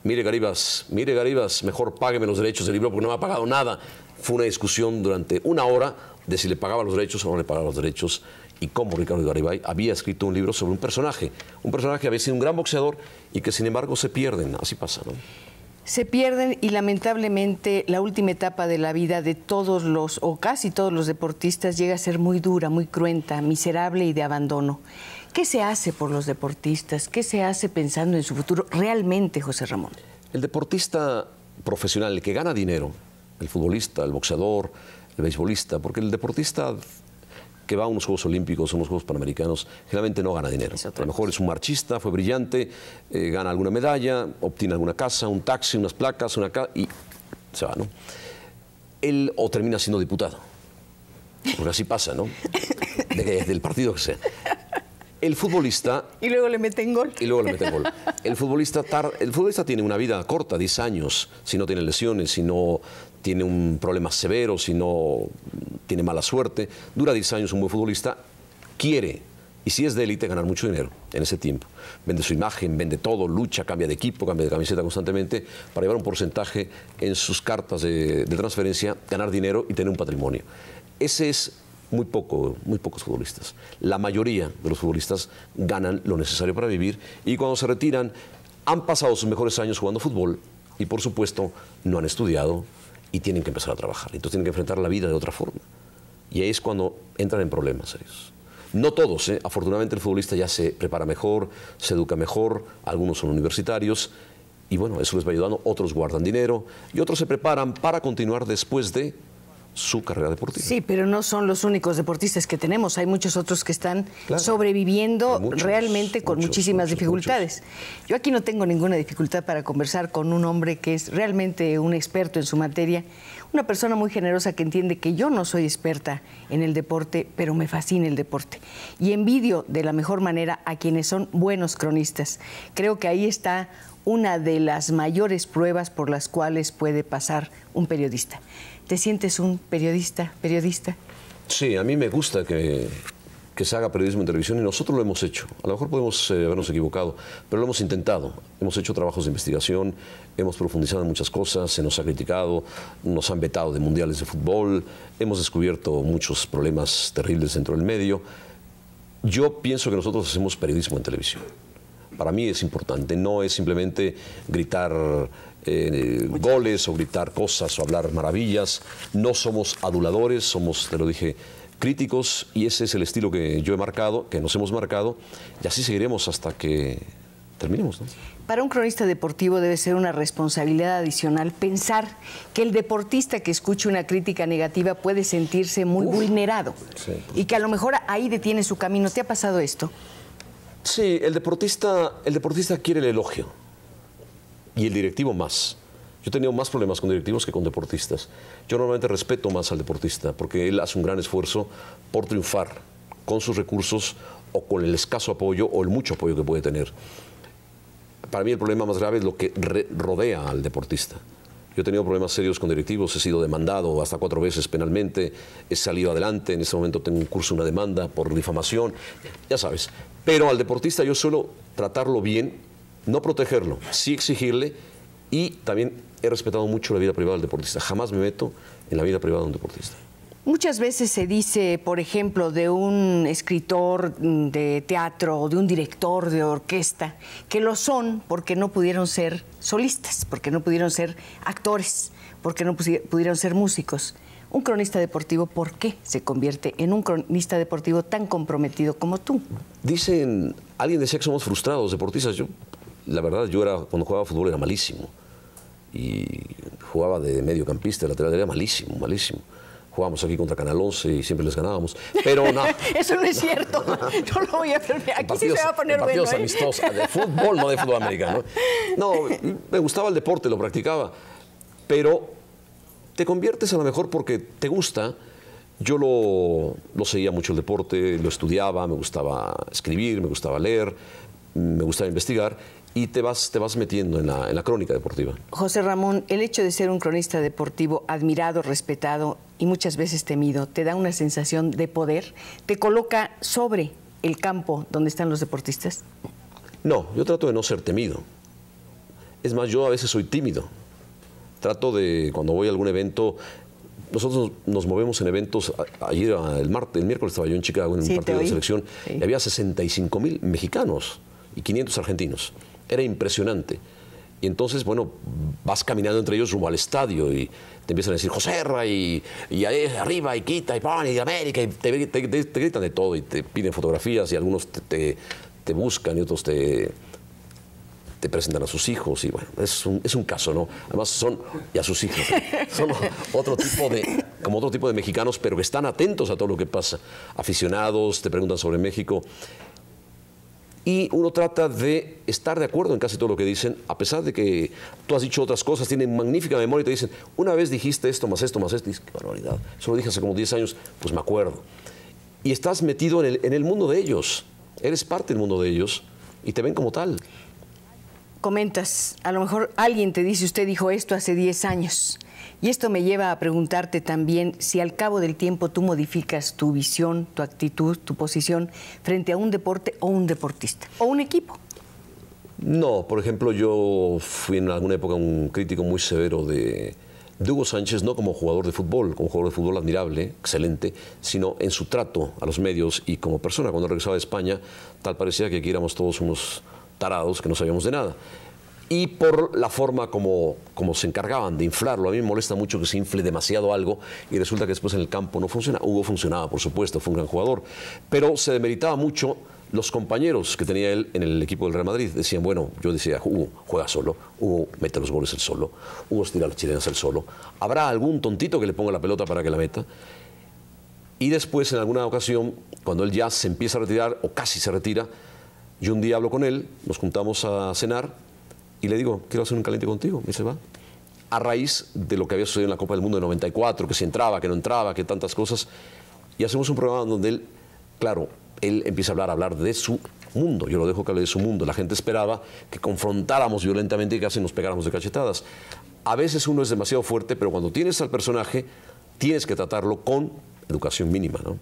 mire Garibas, mire Garibas, mejor págueme los derechos del libro porque no me ha pagado nada. Fue una discusión durante una hora de si le pagaba los derechos o no le pagaba los derechos y cómo Ricardo Garibay había escrito un libro sobre un personaje, un personaje que había sido un gran boxeador y que sin embargo se pierden, así pasa, ¿no? Se pierden y lamentablemente la última etapa de la vida de todos los o casi todos los deportistas llega a ser muy dura, muy cruenta, miserable y de abandono. ¿Qué se hace por los deportistas? ¿Qué se hace pensando en su futuro realmente, José Ramón? El deportista profesional, el que gana dinero, el futbolista, el boxeador, el beisbolista, porque el deportista que va a unos Juegos Olímpicos, unos Juegos Panamericanos, generalmente no gana dinero. A lo mejor es un marchista, fue brillante, eh, gana alguna medalla, obtiene alguna casa, un taxi, unas placas, una casa y se va, ¿no? Él o termina siendo diputado. Porque así pasa, ¿no? Desde del partido que sea. El futbolista... Y luego le meten gol. Y luego le meten gol. El futbolista, el futbolista tiene una vida corta, 10 años, si no tiene lesiones, si no tiene un problema severo, si no tiene mala suerte. Dura 10 años un buen futbolista, quiere, y si es de élite, ganar mucho dinero en ese tiempo. Vende su imagen, vende todo, lucha, cambia de equipo, cambia de camiseta constantemente para llevar un porcentaje en sus cartas de, de transferencia, ganar dinero y tener un patrimonio. Ese es muy poco, muy pocos futbolistas. La mayoría de los futbolistas ganan lo necesario para vivir y cuando se retiran han pasado sus mejores años jugando fútbol y por supuesto no han estudiado, y tienen que empezar a trabajar. Entonces tienen que enfrentar la vida de otra forma. Y ahí es cuando entran en problemas ellos. No todos, ¿eh? afortunadamente el futbolista ya se prepara mejor, se educa mejor, algunos son universitarios y bueno, eso les va ayudando, otros guardan dinero y otros se preparan para continuar después de su carrera deportiva. Sí, pero no son los únicos deportistas que tenemos. Hay muchos otros que están sobreviviendo realmente con muchísimas dificultades. Yo aquí no tengo ninguna dificultad para conversar con un hombre que es realmente un experto en su materia, una persona muy generosa que entiende que yo no soy experta en el deporte, pero me fascina el deporte. Y envidio de la mejor manera a quienes son buenos cronistas. Creo que ahí está una de las mayores pruebas por las cuales puede pasar un periodista. ¿Te sientes un periodista, periodista? Sí, a mí me gusta que, se haga periodismo en televisión y nosotros lo hemos hecho. A lo mejor podemos eh, habernos equivocado, pero lo hemos intentado. Hemos hecho trabajos de investigación, hemos profundizado en muchas cosas, se nos ha criticado, nos han vetado de mundiales de fútbol, hemos descubierto muchos problemas terribles dentro del medio. Yo pienso que nosotros hacemos periodismo en televisión. Para mí es importante, no es simplemente gritar goles o gritar cosas o hablar maravillas. No somos aduladores, somos, te lo dije, críticos y ese es el estilo que yo he marcado, que nos hemos marcado y así seguiremos hasta que terminemos. Para un cronista deportivo debe ser una responsabilidad adicional pensar que el deportista que escuche una crítica negativa puede sentirse muy vulnerado y que a lo mejor ahí detiene su camino. ¿Te ha pasado esto? Sí, el deportista, el deportista quiere el elogio y el directivo más. Yo he tenido más problemas con directivos que con deportistas. Yo normalmente respeto más al deportista porque él hace un gran esfuerzo por triunfar con sus recursos o con el escaso apoyo o el mucho apoyo que puede tener. Para mí el problema más grave es lo que rodea al deportista. Yo he tenido problemas serios con directivos, he sido demandado hasta cuatro veces penalmente, he salido adelante, en este momento tengo un curso, una demanda por difamación, ya sabes. Pero al deportista yo suelo tratarlo bien no protegerlo, sí exigirle y también he respetado mucho la vida privada del deportista. Jamás me meto en la vida privada de un deportista. Muchas veces se dice, por ejemplo, de un escritor de teatro o de un director de orquesta, que lo son porque no pudieron ser solistas, porque no pudieron ser actores, porque no pudieron ser músicos. Un cronista deportivo, ¿por qué se convierte en un cronista deportivo tan comprometido como tú? Dicen, alguien decía que somos frustrados deportistas. Yo la verdad yo era, cuando jugaba fútbol era malísimo. Y jugaba de mediocampista, de lateral, era malísimo, malísimo. Jugábamos aquí contra Canal 11 y siempre les ganábamos. Pero Eso no es cierto. Yo lo voy a Aquí sí se va a poner bueno. de fútbol, no de fútbol americano. No, me gustaba el deporte, lo practicaba. Pero te conviertes a lo mejor porque te gusta. Yo lo, lo seguía mucho el deporte, lo estudiaba, me gustaba escribir, me gustaba leer, me gustaba investigar y te vas, te vas metiendo en la, crónica deportiva. José Ramón, el hecho de ser un cronista deportivo admirado, respetado y muchas veces temido, ¿te da una sensación de poder? ¿Te coloca sobre el campo donde están los deportistas? No, yo trato de no ser temido. Es más, yo a veces soy tímido. Trato de, cuando voy a algún evento, nosotros nos movemos en eventos. Ayer, el martes, el miércoles estaba yo en Chicago en un partido de selección y había 65 mil mexicanos y 500 argentinos era impresionante. Y entonces, bueno, vas caminando entre ellos rumbo al estadio y te empiezan a decir José y, y ahí arriba y quita y pan y América y te, gritan de todo y te piden fotografías y algunos te, buscan y otros te, te presentan a sus hijos y bueno, es un, es un caso, ¿no? Además son, y a sus hijos, son otro tipo de, como otro tipo de mexicanos, pero que están atentos a todo lo que pasa. Aficionados, te preguntan sobre México y uno trata de estar de acuerdo en casi todo lo que dicen, a pesar de que tú has dicho otras cosas, tienen magnífica memoria y te dicen, una vez dijiste esto, más esto, más esto, y dices, qué barbaridad, eso lo dije hace como 10 años, pues me acuerdo. Y estás metido en el, en el mundo de ellos, eres parte del mundo de ellos y te ven como tal. Comentas, a lo mejor alguien te dice, usted dijo esto hace 10 años y esto me lleva a preguntarte también si al cabo del tiempo tú modificas tu visión, tu actitud, tu posición frente a un deporte o un deportista o un equipo. No, por ejemplo, yo fui en alguna época un crítico muy severo de, Hugo Sánchez, no como jugador de fútbol, como jugador de fútbol admirable, excelente, sino en su trato a los medios y como persona. Cuando regresaba de España, tal parecía que aquí éramos todos unos tarados que no sabíamos de nada y por la forma como, como se encargaban de inflarlo. A mí me molesta mucho que se infle demasiado algo y resulta que después en el campo no funciona. Hugo funcionaba, por supuesto, fue un gran jugador, pero se demeritaba mucho los compañeros que tenía él en el equipo del Real Madrid decían, bueno, yo decía, Hugo juega solo, Hugo mete los goles él solo, Hugo estira los chilenas él solo, habrá algún tontito que le ponga la pelota para que la meta. Y después, en alguna ocasión, cuando él ya se empieza a retirar o casi se retira, yo un día hablo con él, nos juntamos a cenar y le digo, quiero hacer un caliente contigo. Y se va. A raíz de lo que había sucedido en la Copa del Mundo de 94, que si entraba, que no entraba, que tantas cosas. Y hacemos un programa donde él, claro, él empieza a hablar, a hablar de su mundo. Yo lo dejo que hable de su mundo. La gente esperaba que confrontáramos violentamente y casi nos pegáramos de cachetadas. A veces uno es demasiado fuerte, pero cuando tienes al personaje, tienes que tratarlo con educación mínima, ¿no?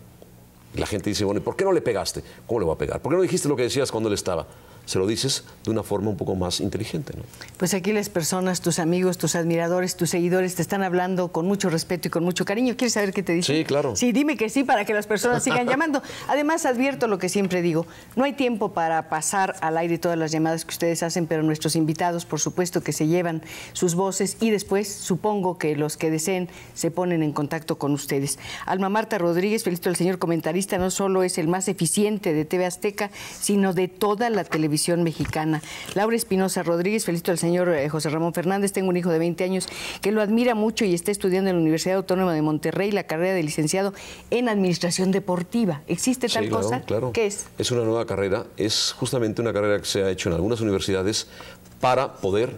Y la gente dice, bueno, ¿y por qué no le pegaste? ¿Cómo le va a pegar? ¿Por qué no dijiste lo que decías cuando él estaba? se lo dices de una forma un poco más inteligente. ¿no? Pues aquí las personas, tus amigos, tus admiradores, tus seguidores te están hablando con mucho respeto y con mucho cariño. ¿Quieres saber qué te dicen? Sí, claro. Sí, dime que sí para que las personas sigan llamando. Además, advierto lo que siempre digo, no hay tiempo para pasar al aire todas las llamadas que ustedes hacen, pero nuestros invitados, por supuesto, que se llevan sus voces y después supongo que los que deseen se ponen en contacto con ustedes. Alma Marta Rodríguez, felicito al señor comentarista, no solo es el más eficiente de TV Azteca, sino de toda la televisión mexicana. Laura Espinosa Rodríguez, felicito al señor eh, José Ramón Fernández, tengo un hijo de 20 años que lo admira mucho y está estudiando en la Universidad Autónoma de Monterrey la carrera de licenciado en Administración Deportiva. ¿Existe tal cosa? Claro. ¿Qué es? Es una nueva carrera, es justamente una carrera que se ha hecho en algunas universidades para poder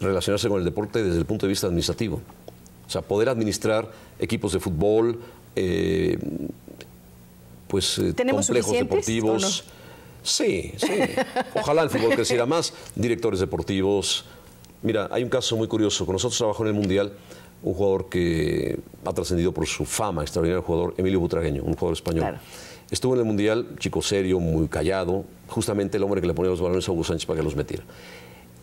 relacionarse con el deporte desde el punto de vista administrativo. O sea, poder administrar equipos de fútbol, eh, pues eh, ¿Tenemos complejos deportivos. Sí, sí. Ojalá el fútbol creciera más. Directores deportivos. Mira, hay un caso muy curioso. Con nosotros trabajó en el Mundial un jugador que ha trascendido por su fama, extraordinario jugador, Emilio Butragueño, un jugador español. Estuvo en el Mundial, chico serio, muy callado, justamente el hombre que le ponía los balones a Hugo Sánchez para que los metiera.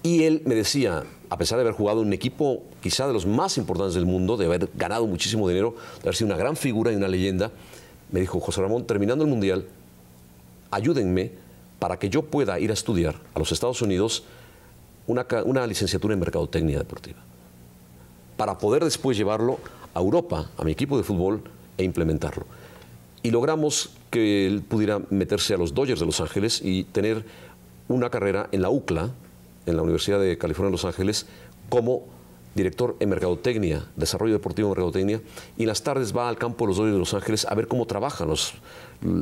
Y él me decía, a pesar de haber jugado en un equipo quizá de los más importantes del mundo, de haber ganado muchísimo dinero, de haber sido una gran figura y una leyenda, me dijo, José Ramón, terminando el Mundial, ayúdenme para que yo pueda ir a estudiar a los Estados Unidos una, licenciatura en Mercadotecnia Deportiva, para poder después llevarlo a Europa, a mi equipo de fútbol, e implementarlo. Y logramos que él pudiera meterse a los Dodgers de Los Ángeles y tener una carrera en la UCLA, en la Universidad de California de Los Ángeles, como director en mercadotecnia, desarrollo deportivo en mercadotecnia, y las tardes va al campo de los Dodgers de Los Ángeles a ver cómo trabajan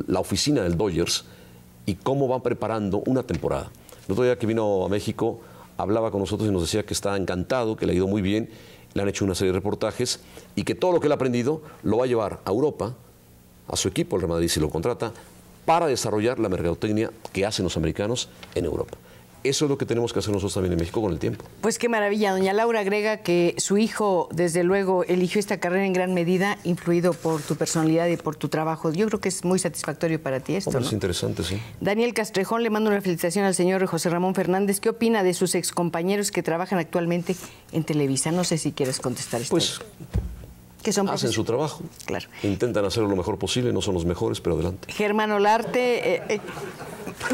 la oficina del Dodgers y cómo van preparando una temporada. El otro día que vino a México hablaba con nosotros y nos decía que está encantado, que le ha ido muy bien, le han hecho una serie de reportajes y que todo lo que él ha aprendido lo va a llevar a Europa, a su equipo, el Real Madrid si lo contrata, para desarrollar la mercadotecnia que hacen los americanos en Europa. Eso es lo que tenemos que hacer nosotros también en México con el tiempo. Pues qué maravilla. Doña Laura agrega que su hijo, desde luego, eligió esta carrera en gran medida, influido por tu personalidad y por tu trabajo. Yo creo que es muy satisfactorio para ti esto. Hombre, Es interesante, sí. Daniel Castrejón, le mando una felicitación al señor José Ramón Fernández. ¿Qué opina de sus excompañeros que trabajan actualmente en Televisa? No sé si quieres contestar esto. Pues. Que son Hacen su trabajo. Claro. Intentan hacerlo lo mejor posible, no son los mejores, pero adelante. Germán Olarte. Eh, eh,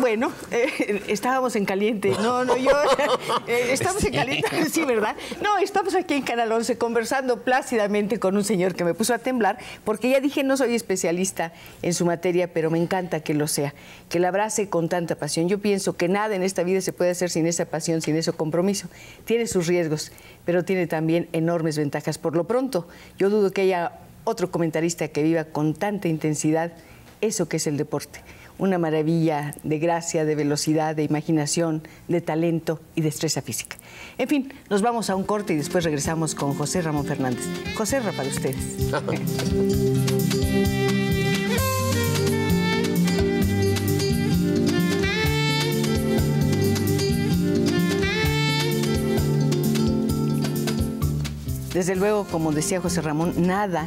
bueno, eh, estábamos en caliente. No, no, yo. Eh, estamos en caliente, sí, ¿verdad? No, estamos aquí en Canal 11 conversando plácidamente con un señor que me puso a temblar, porque ya dije, no soy especialista en su materia, pero me encanta que lo sea, que la abrace con tanta pasión. Yo pienso que nada en esta vida se puede hacer sin esa pasión, sin ese compromiso. Tiene sus riesgos, pero tiene también enormes ventajas. Por lo pronto, yo dudo que haya otro comentarista que viva con tanta intensidad eso que es el deporte una maravilla de gracia, de velocidad, de imaginación, de talento y destreza física. En fin, nos vamos a un corte y después regresamos con José Ramón Fernández. José Ramón para ustedes. Desde luego, como decía José Ramón, nada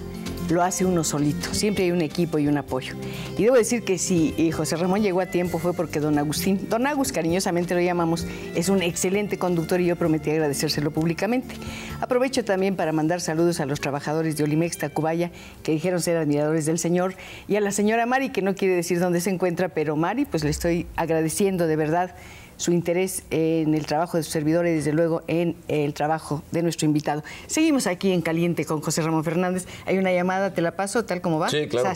lo hace uno solito. Siempre hay un equipo y un apoyo. Y debo decir que si eh, José Ramón llegó a tiempo fue porque don Agustín, don Agus cariñosamente lo llamamos, es un excelente conductor y yo prometí agradecérselo públicamente. Aprovecho también para mandar saludos a los trabajadores de Olimex Cubaya, que dijeron ser admiradores del Señor y a la señora Mari que no quiere decir dónde se encuentra, pero Mari pues le estoy agradeciendo de verdad su interés en el trabajo de sus servidores y desde luego en el trabajo de nuestro invitado. Seguimos aquí en Caliente con José Ramón Fernández. Hay una llamada, te la paso, tal como va. Sí, claro.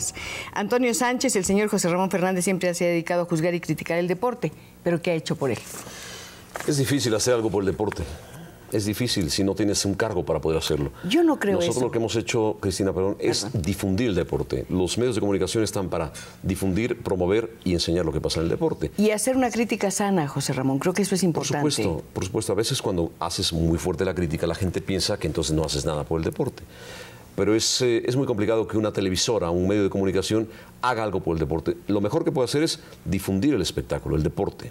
Antonio Sánchez, el señor José Ramón Fernández siempre se ha dedicado a juzgar y criticar el deporte, pero ¿qué ha hecho por él? Es difícil hacer algo por el deporte es difícil si no tienes un cargo para poder hacerlo. Yo no creo Nosotros lo que hemos hecho, Cristina, perdón, es difundir el deporte. Los medios de comunicación están para difundir, promover y enseñar lo que pasa en el deporte. Y hacer una crítica sana, José Ramón, creo que eso es importante. Por supuesto, por supuesto. A veces cuando haces muy fuerte la crítica, la gente piensa que entonces no haces nada por el deporte pero es, eh, es, muy complicado que una televisora, un medio de comunicación, haga algo por el deporte. Lo mejor que puede hacer es difundir el espectáculo, el deporte.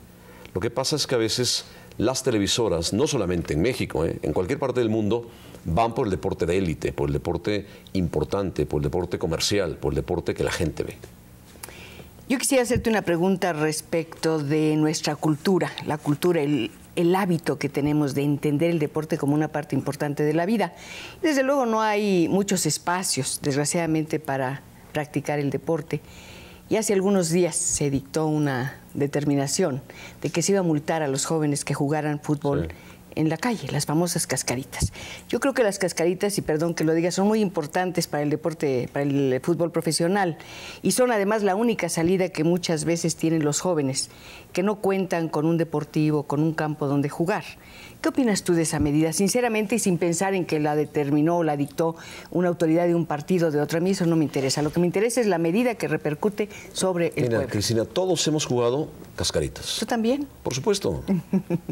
Lo que pasa es que a veces las televisoras, no solamente en México, ¿eh? en cualquier parte del mundo, van por el deporte de élite, por el deporte importante, por el deporte comercial, por el deporte que la gente ve. Yo quisiera hacerte una pregunta respecto de nuestra cultura, la cultura, el hábito que tenemos de entender el deporte como una parte importante de la vida. Desde luego no hay muchos espacios, desgraciadamente, para practicar el deporte. Y hace algunos días se dictó una determinación de que se iba a multar a los jóvenes que jugaran fútbol en la calle, las famosas cascaritas. Yo creo que las cascaritas, y perdón que lo diga, son muy importantes para el deporte, para el fútbol profesional. Y son además la única salida que muchas veces tienen los jóvenes, que no cuentan con un deportivo, con un campo donde jugar. ¿Qué opinas tú de esa medida? Sinceramente y sin pensar en que la determinó o la dictó una autoridad de un partido de otra, a eso no me interesa. Lo que me interesa es la medida que repercute sobre el Mira, Cristina, todos hemos jugado cascaritas. ¿Tú también? Por supuesto.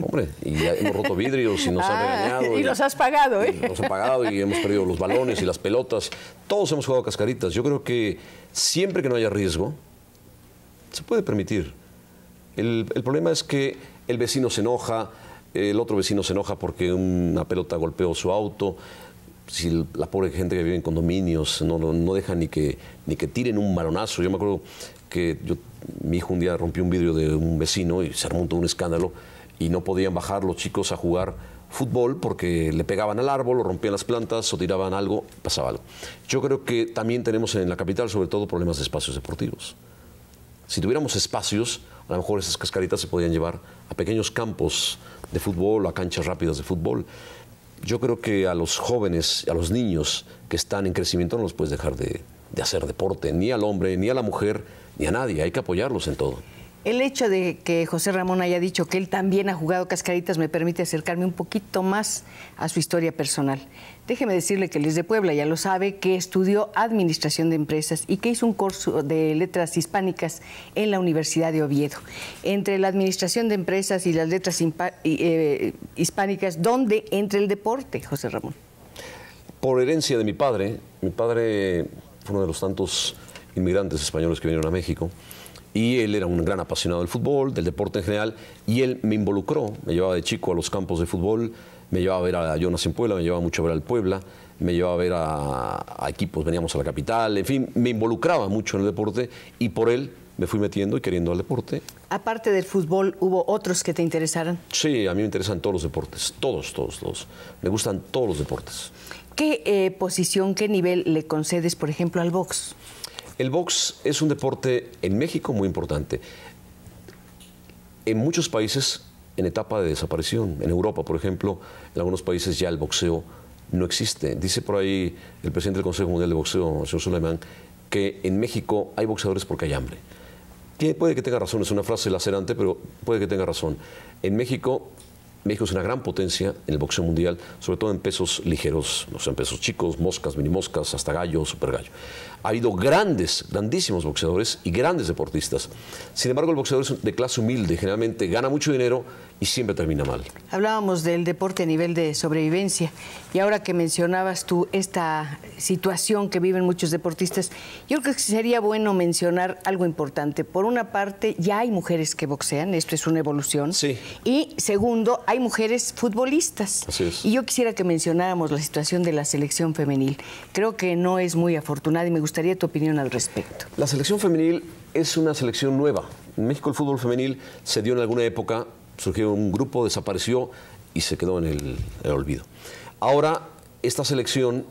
Hombre, y hemos roto vidrios y nos ha ah, regañado. Y, los has pagado, ¿eh? Los han pagado y hemos perdido los balones y las pelotas. Todos hemos jugado cascaritas. Yo creo que siempre que no haya riesgo, se puede permitir. el problema es que el vecino se enoja, el otro vecino se enoja porque una pelota golpeó su auto. Si la pobre gente que vive en condominios no, no, deja ni que, ni que tiren un balonazo. Yo me acuerdo que mi hijo un día rompió un vidrio de un vecino y se armó un escándalo y no podían bajar los chicos a jugar fútbol porque le pegaban al árbol o rompían las plantas o tiraban algo, pasaba algo. Yo creo que también tenemos en la capital sobre todo problemas de espacios deportivos. Si tuviéramos espacios, a lo mejor esas cascaritas se podían llevar a pequeños campos de fútbol, a canchas rápidas de fútbol. Yo creo que a los jóvenes, a los niños que están en crecimiento no los puedes dejar de, de hacer deporte, ni al hombre, ni a la mujer, ni a nadie. Hay que apoyarlos en todo. El hecho de que José Ramón haya dicho que él también ha jugado cascaritas me permite acercarme un poquito más a su historia personal. Déjeme decirle que él es de Puebla, ya lo sabe, que estudió Administración de Empresas y que hizo un curso de letras hispánicas en la Universidad de Oviedo. Entre la Administración de Empresas y las letras eh, hispánicas, ¿dónde entra el deporte, José Ramón? Por herencia de mi padre, mi padre fue uno de los tantos inmigrantes españoles que vinieron a México y él era un gran apasionado del fútbol, del deporte en general, y él me involucró, me llevaba de chico a los campos de fútbol, me llevaba a ver a Jonas en Puebla, me llevaba mucho a ver al Puebla, me llevaba a ver a, equipos, veníamos a la capital, en fin, me involucraba mucho en el deporte y por él me fui metiendo y queriendo al deporte. Aparte del fútbol, ¿hubo otros que te interesaran? Sí, a mí me interesan todos los deportes, todos, todos, todos. Me gustan todos los deportes. ¿Qué eh, posición, qué nivel le concedes, por ejemplo, al box? El box es un deporte en México muy importante. En muchos países en etapa de desaparición. En Europa, por ejemplo, en algunos países ya el boxeo no existe. Dice por ahí el presidente del Consejo Mundial de Boxeo, señor Suleiman, que en México hay boxeadores porque hay hambre. puede que tenga razón, es una frase lacerante, pero puede que tenga razón. En México, México es una gran potencia en el boxeo mundial, sobre todo en pesos ligeros, o sea, pesos chicos, moscas, mini moscas, hasta gallo, super gallo. Ha habido grandes, grandísimos boxeadores y grandes deportistas. Sin embargo, el boxeador es de clase humilde, generalmente gana mucho dinero y siempre termina mal. Hablábamos del deporte a nivel de sobrevivencia y ahora que mencionabas tú esta situación que viven muchos deportistas, yo creo que sería bueno mencionar algo importante. Por una parte, ya hay mujeres que boxean, esto es una evolución. Y segundo, hay mujeres futbolistas. Y yo quisiera que mencionáramos la situación de la selección femenil. Creo que no es muy afortunada y me gustaría gustaría tu opinión al respecto. La selección femenil es una selección nueva. En México el fútbol femenil se dio en alguna época, surgió un grupo, desapareció y se quedó en el, el olvido. Ahora esta selección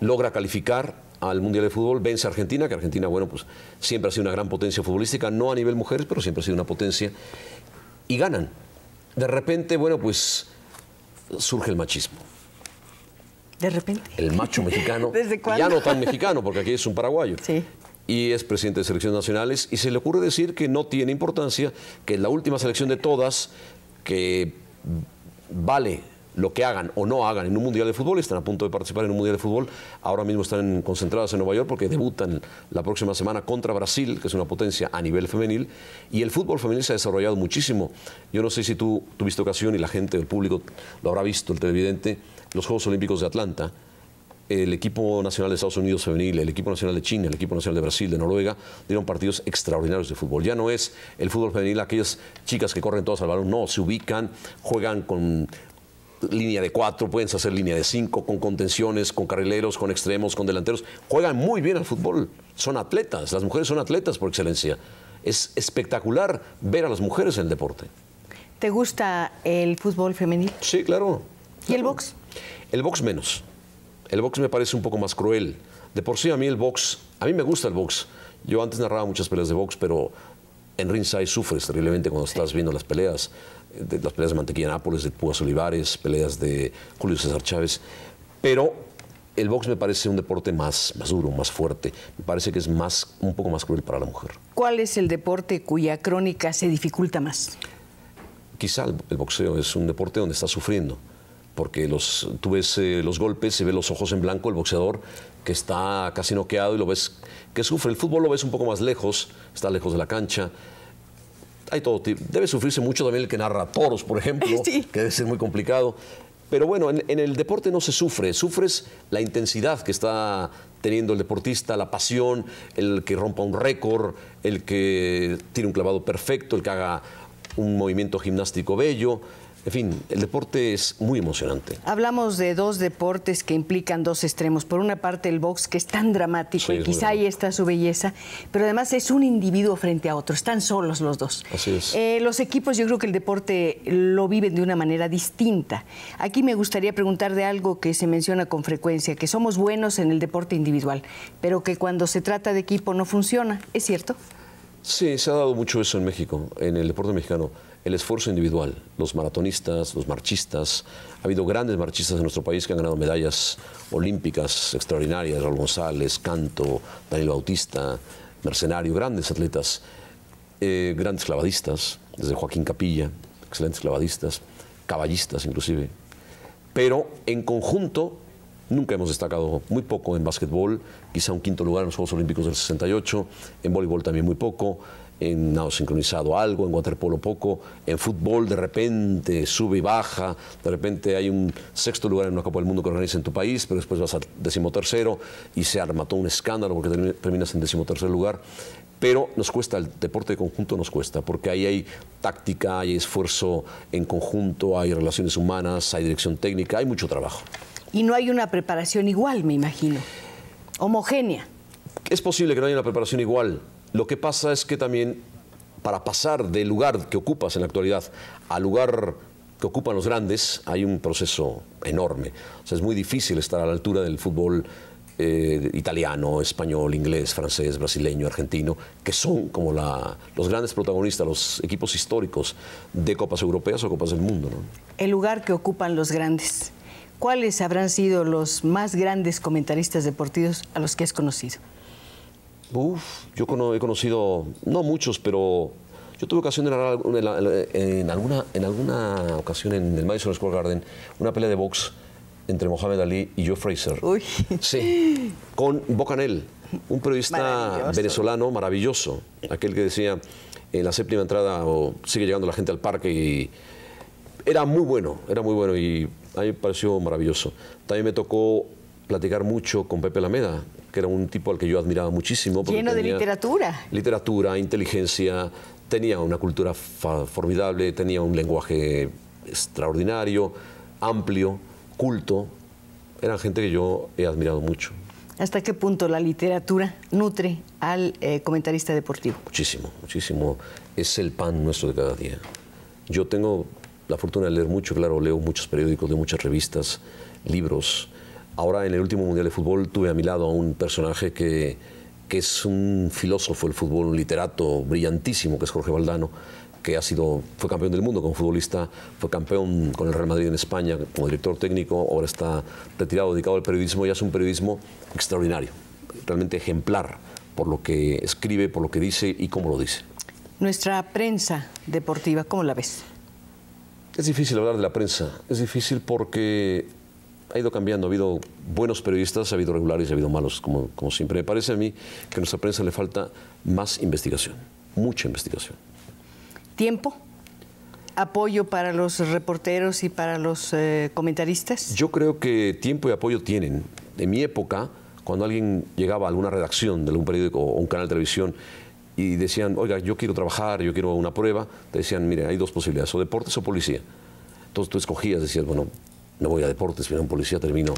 logra calificar al Mundial de Fútbol, vence a Argentina, que Argentina, bueno, pues siempre ha sido una gran potencia futbolística, no a nivel mujeres, pero siempre ha sido una potencia, y ganan. De repente, bueno, pues surge el machismo. De repente. El macho mexicano. Ya no tan mexicano, porque aquí es un paraguayo. Sí. Y es presidente de selecciones nacionales. Y se le ocurre decir que no tiene importancia, que la última selección de todas, que vale lo que hagan o no hagan en un mundial de fútbol, están a punto de participar en un mundial de fútbol, ahora mismo están concentradas en Nueva York porque debutan la próxima semana contra Brasil, que es una potencia a nivel femenil, y el fútbol femenil se ha desarrollado muchísimo. Yo no sé si tú tuviste ocasión y la gente, el público lo habrá visto, el televidente, los Juegos Olímpicos de Atlanta, el equipo nacional de Estados Unidos femenil, el equipo nacional de China, el equipo nacional de Brasil, de Noruega, dieron partidos extraordinarios de fútbol. Ya no es el fútbol femenil aquellas chicas que corren todas al balón, no, se ubican, juegan con línea de cuatro, pueden hacer línea de cinco, con contenciones, con carrileros, con extremos, con delanteros. Juegan muy bien al fútbol, son atletas, las mujeres son atletas por excelencia. Es espectacular ver a las mujeres en el deporte. ¿Te gusta el fútbol femenil? Sí, claro. ¿Y el box? El box menos. El box me parece un poco más cruel. De por sí a mí el box, a mí me gusta el box. Yo antes narraba muchas peleas de box, pero en ringside sufres terriblemente cuando estás viendo las peleas, de, las peleas de Mantequilla Nápoles, de Púas Olivares, peleas de Julio César Chávez, pero el box me parece un deporte más, duro, más fuerte, me parece que es más, un poco más cruel para la mujer. ¿Cuál es el deporte cuya crónica se dificulta más? Quizá el boxeo es un deporte donde estás sufriendo porque los, tú ves eh, los golpes, se ve los ojos en blanco, el boxeador que está casi noqueado y lo ves que sufre. El fútbol lo ves un poco más lejos, está lejos de la cancha. Hay todo Debe sufrirse mucho también el que narra toros, por ejemplo, que debe ser muy complicado. Pero bueno, en, el deporte no se sufre, sufres la intensidad que está teniendo el deportista, la pasión, el que rompa un récord, el que tiene un clavado perfecto, el que haga un movimiento gimnástico bello. En fin, el deporte es muy emocionante. Hablamos de dos deportes que implican dos extremos. Por una parte, el box, que es tan dramático y quizá ahí está su belleza, pero además es un individuo frente a otro. Están solos los dos. Así es. Eh, los equipos, yo creo que el deporte lo viven de una manera distinta. Aquí me gustaría preguntar de algo que se menciona con frecuencia, que somos buenos en el deporte individual, pero que cuando se trata de equipo no funciona. ¿Es cierto? Sí, se ha dado mucho eso en México, en el deporte mexicano el esfuerzo individual, los maratonistas, los marchistas. Ha habido grandes marchistas en nuestro país que han ganado medallas olímpicas extraordinarias, Raúl González, Canto, Daniel Bautista, Mercenario, grandes atletas, eh, grandes clavadistas, desde Joaquín Capilla, excelentes clavadistas, caballistas inclusive. Pero en conjunto Nunca hemos destacado muy poco en básquetbol, quizá un quinto lugar en los Juegos Olímpicos del 68, en voleibol también muy poco, en nado sincronizado algo, en waterpolo poco, en fútbol de repente sube y baja, de repente hay un sexto lugar en una Copa del Mundo que organiza en tu país, pero después vas al decimotercero y se armató un escándalo porque terminas en decimotercer lugar. Pero nos cuesta, el deporte de conjunto nos cuesta, porque ahí hay táctica, hay esfuerzo en conjunto, hay relaciones humanas, hay dirección técnica, hay mucho trabajo. Y no hay una preparación igual, me imagino, homogénea. Es posible que no haya una preparación igual, lo que pasa es que también para pasar del lugar que ocupas en la actualidad al lugar que ocupan los grandes hay un proceso enorme. O sea, es muy difícil estar a la altura del fútbol eh, italiano, español, inglés, francés, brasileño, argentino, que son como los grandes protagonistas, los equipos históricos de Copas Europeas o Copas del Mundo. El lugar que ocupan los grandes. ¿Cuáles habrán sido los más grandes comentaristas deportivos a los que has conocido? yo he conocido, no muchos, pero yo tuve ocasión de en alguna, en alguna ocasión en el Madison Square Garden una pelea de box entre Mohamed Ali y Joe Fraser. Sí, con Bocanel, un periodista venezolano maravilloso, aquel que decía en la séptima entrada sigue llegando la gente al parque y era muy bueno, era muy bueno y a mí me pareció maravilloso. También me tocó platicar mucho con Pepe Lameda, que era un tipo al que yo admiraba muchísimo. Lleno de literatura. Literatura, inteligencia, tenía una cultura formidable, tenía un lenguaje extraordinario, amplio, culto. Era gente que yo he admirado mucho. ¿Hasta qué punto la literatura nutre al eh, comentarista deportivo? Muchísimo, muchísimo. Es el pan nuestro de cada día. Yo tengo la fortuna de leer mucho, claro, leo muchos periódicos, de muchas revistas, libros. Ahora en el último Mundial de Fútbol tuve a mi lado a un personaje que, es un filósofo del fútbol, un literato brillantísimo, que es Jorge Valdano, que ha sido, fue campeón del mundo como futbolista, fue campeón con el Real Madrid en España como director técnico, ahora está retirado, dedicado al periodismo y hace un periodismo extraordinario, realmente ejemplar por lo que escribe, por lo que dice y cómo lo dice. Nuestra prensa deportiva, ¿cómo la ves? Es difícil hablar de la prensa, es difícil porque ha ido cambiando. Ha habido buenos periodistas, ha habido regulares y ha habido malos, como, siempre. Me parece a mí que a nuestra prensa le falta más investigación, mucha investigación. ¿Tiempo? apoyo para los reporteros y para los eh, comentaristas? Yo creo que tiempo y apoyo tienen. En mi época, cuando alguien llegaba a alguna redacción de algún periódico o un canal de televisión y decían, oiga, yo quiero trabajar, yo quiero una prueba, te decían, mire, hay dos posibilidades, o deportes o policía. Entonces tú escogías, decías, bueno, no voy a deportes, viene un policía, termino.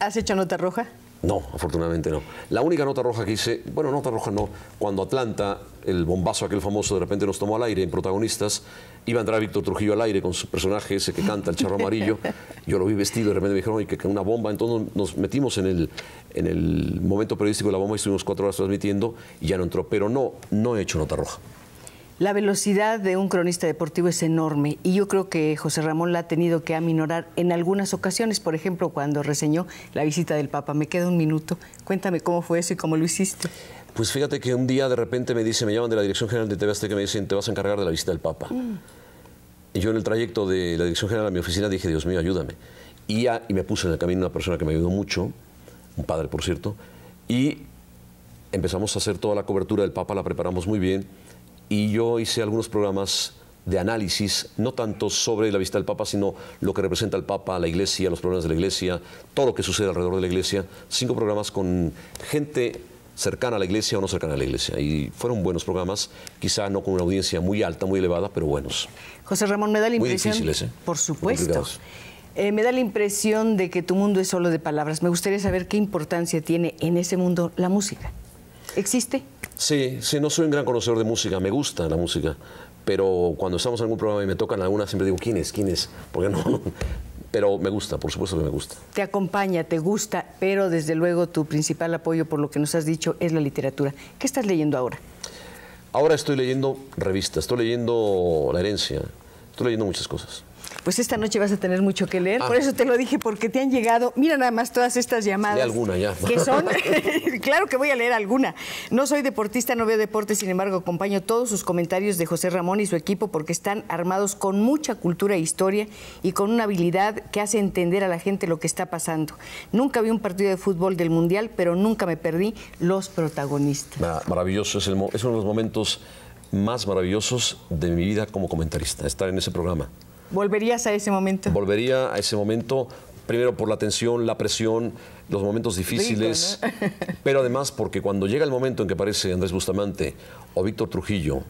¿Has hecho nota roja? No, afortunadamente no. La única nota roja que hice, bueno, nota roja no, cuando Atlanta, el bombazo aquel famoso de repente nos tomó al aire en protagonistas, iba a entrar Víctor Trujillo al aire con su personaje ese que canta, el charro amarillo, yo lo vi vestido, de repente me dijeron, que, una bomba, entonces nos metimos en el, en el momento periodístico de la bomba y estuvimos cuatro horas transmitiendo y ya no entró, pero no, no he hecho nota roja. La velocidad de un cronista deportivo es enorme y yo creo que José Ramón la ha tenido que aminorar en algunas ocasiones, por ejemplo, cuando reseñó la visita del Papa. Me queda un minuto. Cuéntame cómo fue eso y cómo lo hiciste. Pues fíjate que un día de repente me dice, me llaman de la Dirección General de TV que que me dicen, te vas a encargar de la visita del Papa. Mm. Y yo en el trayecto de la Dirección General a mi oficina dije, Dios mío, ayúdame. Y, y me puso en el camino una persona que me ayudó mucho, un padre por cierto, y empezamos a hacer toda la cobertura del Papa, la preparamos muy bien y yo hice algunos programas de análisis, no tanto sobre la vista del Papa, sino lo que representa el Papa, la Iglesia, los problemas de la Iglesia, todo lo que sucede alrededor de la Iglesia. Cinco programas con gente cercana a la Iglesia o no cercana a la Iglesia. Y fueron buenos programas, quizá no con una audiencia muy alta, muy elevada, pero buenos. José Ramón, me da la impresión... ¿eh? Muy difícil Por supuesto. Eh, me da la impresión de que tu mundo es solo de palabras. Me gustaría saber qué importancia tiene en ese mundo la música. ¿Existe? Sí, sí, no soy un gran conocedor de música, me gusta la música, pero cuando estamos en algún programa y me tocan alguna, siempre digo, ¿quién es? ¿Quién es? Porque no, pero me gusta, por supuesto que me gusta. Te acompaña, te gusta, pero desde luego tu principal apoyo, por lo que nos has dicho, es la literatura. ¿Qué estás leyendo ahora? Ahora estoy leyendo revistas, estoy leyendo La herencia, estoy leyendo muchas cosas pues esta noche vas a tener mucho que leer. Ah. Por eso te lo dije, porque te han llegado, mira nada más todas estas llamadas. De alguna ya. Que son, claro que voy a leer alguna. No soy deportista, no veo deporte, sin embargo, acompaño todos sus comentarios de José Ramón y su equipo porque están armados con mucha cultura e historia y con una habilidad que hace entender a la gente lo que está pasando. Nunca vi un partido de fútbol del Mundial, pero nunca me perdí los protagonistas. maravilloso, es uno de los momentos más maravillosos de mi vida como comentarista, estar en ese programa. ¿Volverías a ese momento? Volvería a ese momento, primero por la tensión, la presión, los momentos difíciles, pero además porque cuando llega el momento en que aparece Andrés Bustamante o Víctor Trujillo,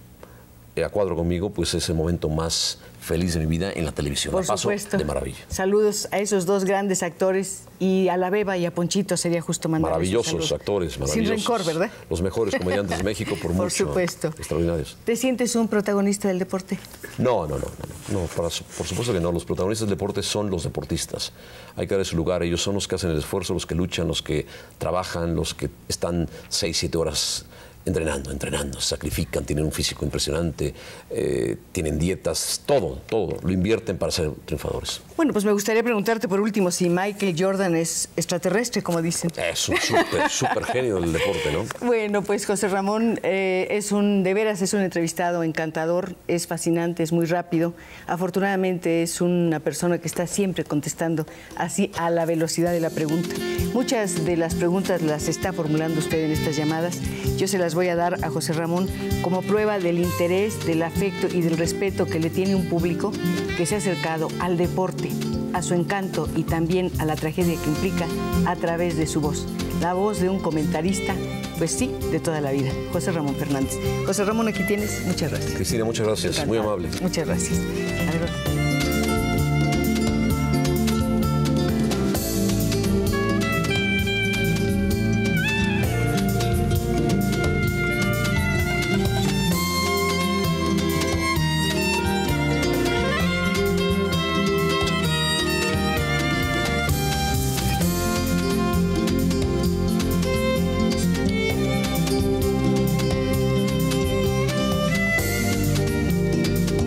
eh, a cuadro conmigo, pues es el momento más feliz de mi vida en la televisión. Por supuesto. de maravilla. Saludos a esos dos grandes actores y a la Beba y a Ponchito sería justo mandar. Maravillosos actores, maravillosos. Sin rencor, ¿verdad? Los mejores comediantes de México por, por mucho. Por supuesto. Extraordinarios. ¿Te sientes un protagonista del deporte? No, no, no. No, por supuesto que no. Los protagonistas del deporte son los deportistas. Hay que dar su lugar. Ellos son los que hacen el esfuerzo, los que luchan, los que trabajan, los que están seis, siete horas entrenando, entrenando, sacrifican, tienen un físico impresionante, eh, tienen dietas, todo, todo, lo invierten para ser triunfadores. Bueno, pues me gustaría preguntarte por último si Michael Jordan es extraterrestre, como dicen. Es un súper, genio del deporte, ¿no? Bueno, pues José Ramón eh, es un, de veras, es un entrevistado encantador, es fascinante, es muy rápido. Afortunadamente es una persona que está siempre contestando así a la velocidad de la pregunta. Muchas de las preguntas las está formulando usted en estas llamadas. Yo se las voy a dar a José Ramón como prueba del interés, del afecto y del respeto que le tiene un público que se ha acercado al deporte a su encanto y también a la tragedia que implica a través de su voz. La voz de un comentarista, pues sí, de toda la vida. José Ramón Fernández. José Ramón, aquí tienes. Muchas gracias. Cristina, muchas gracias. Muy amable. Muchas gracias.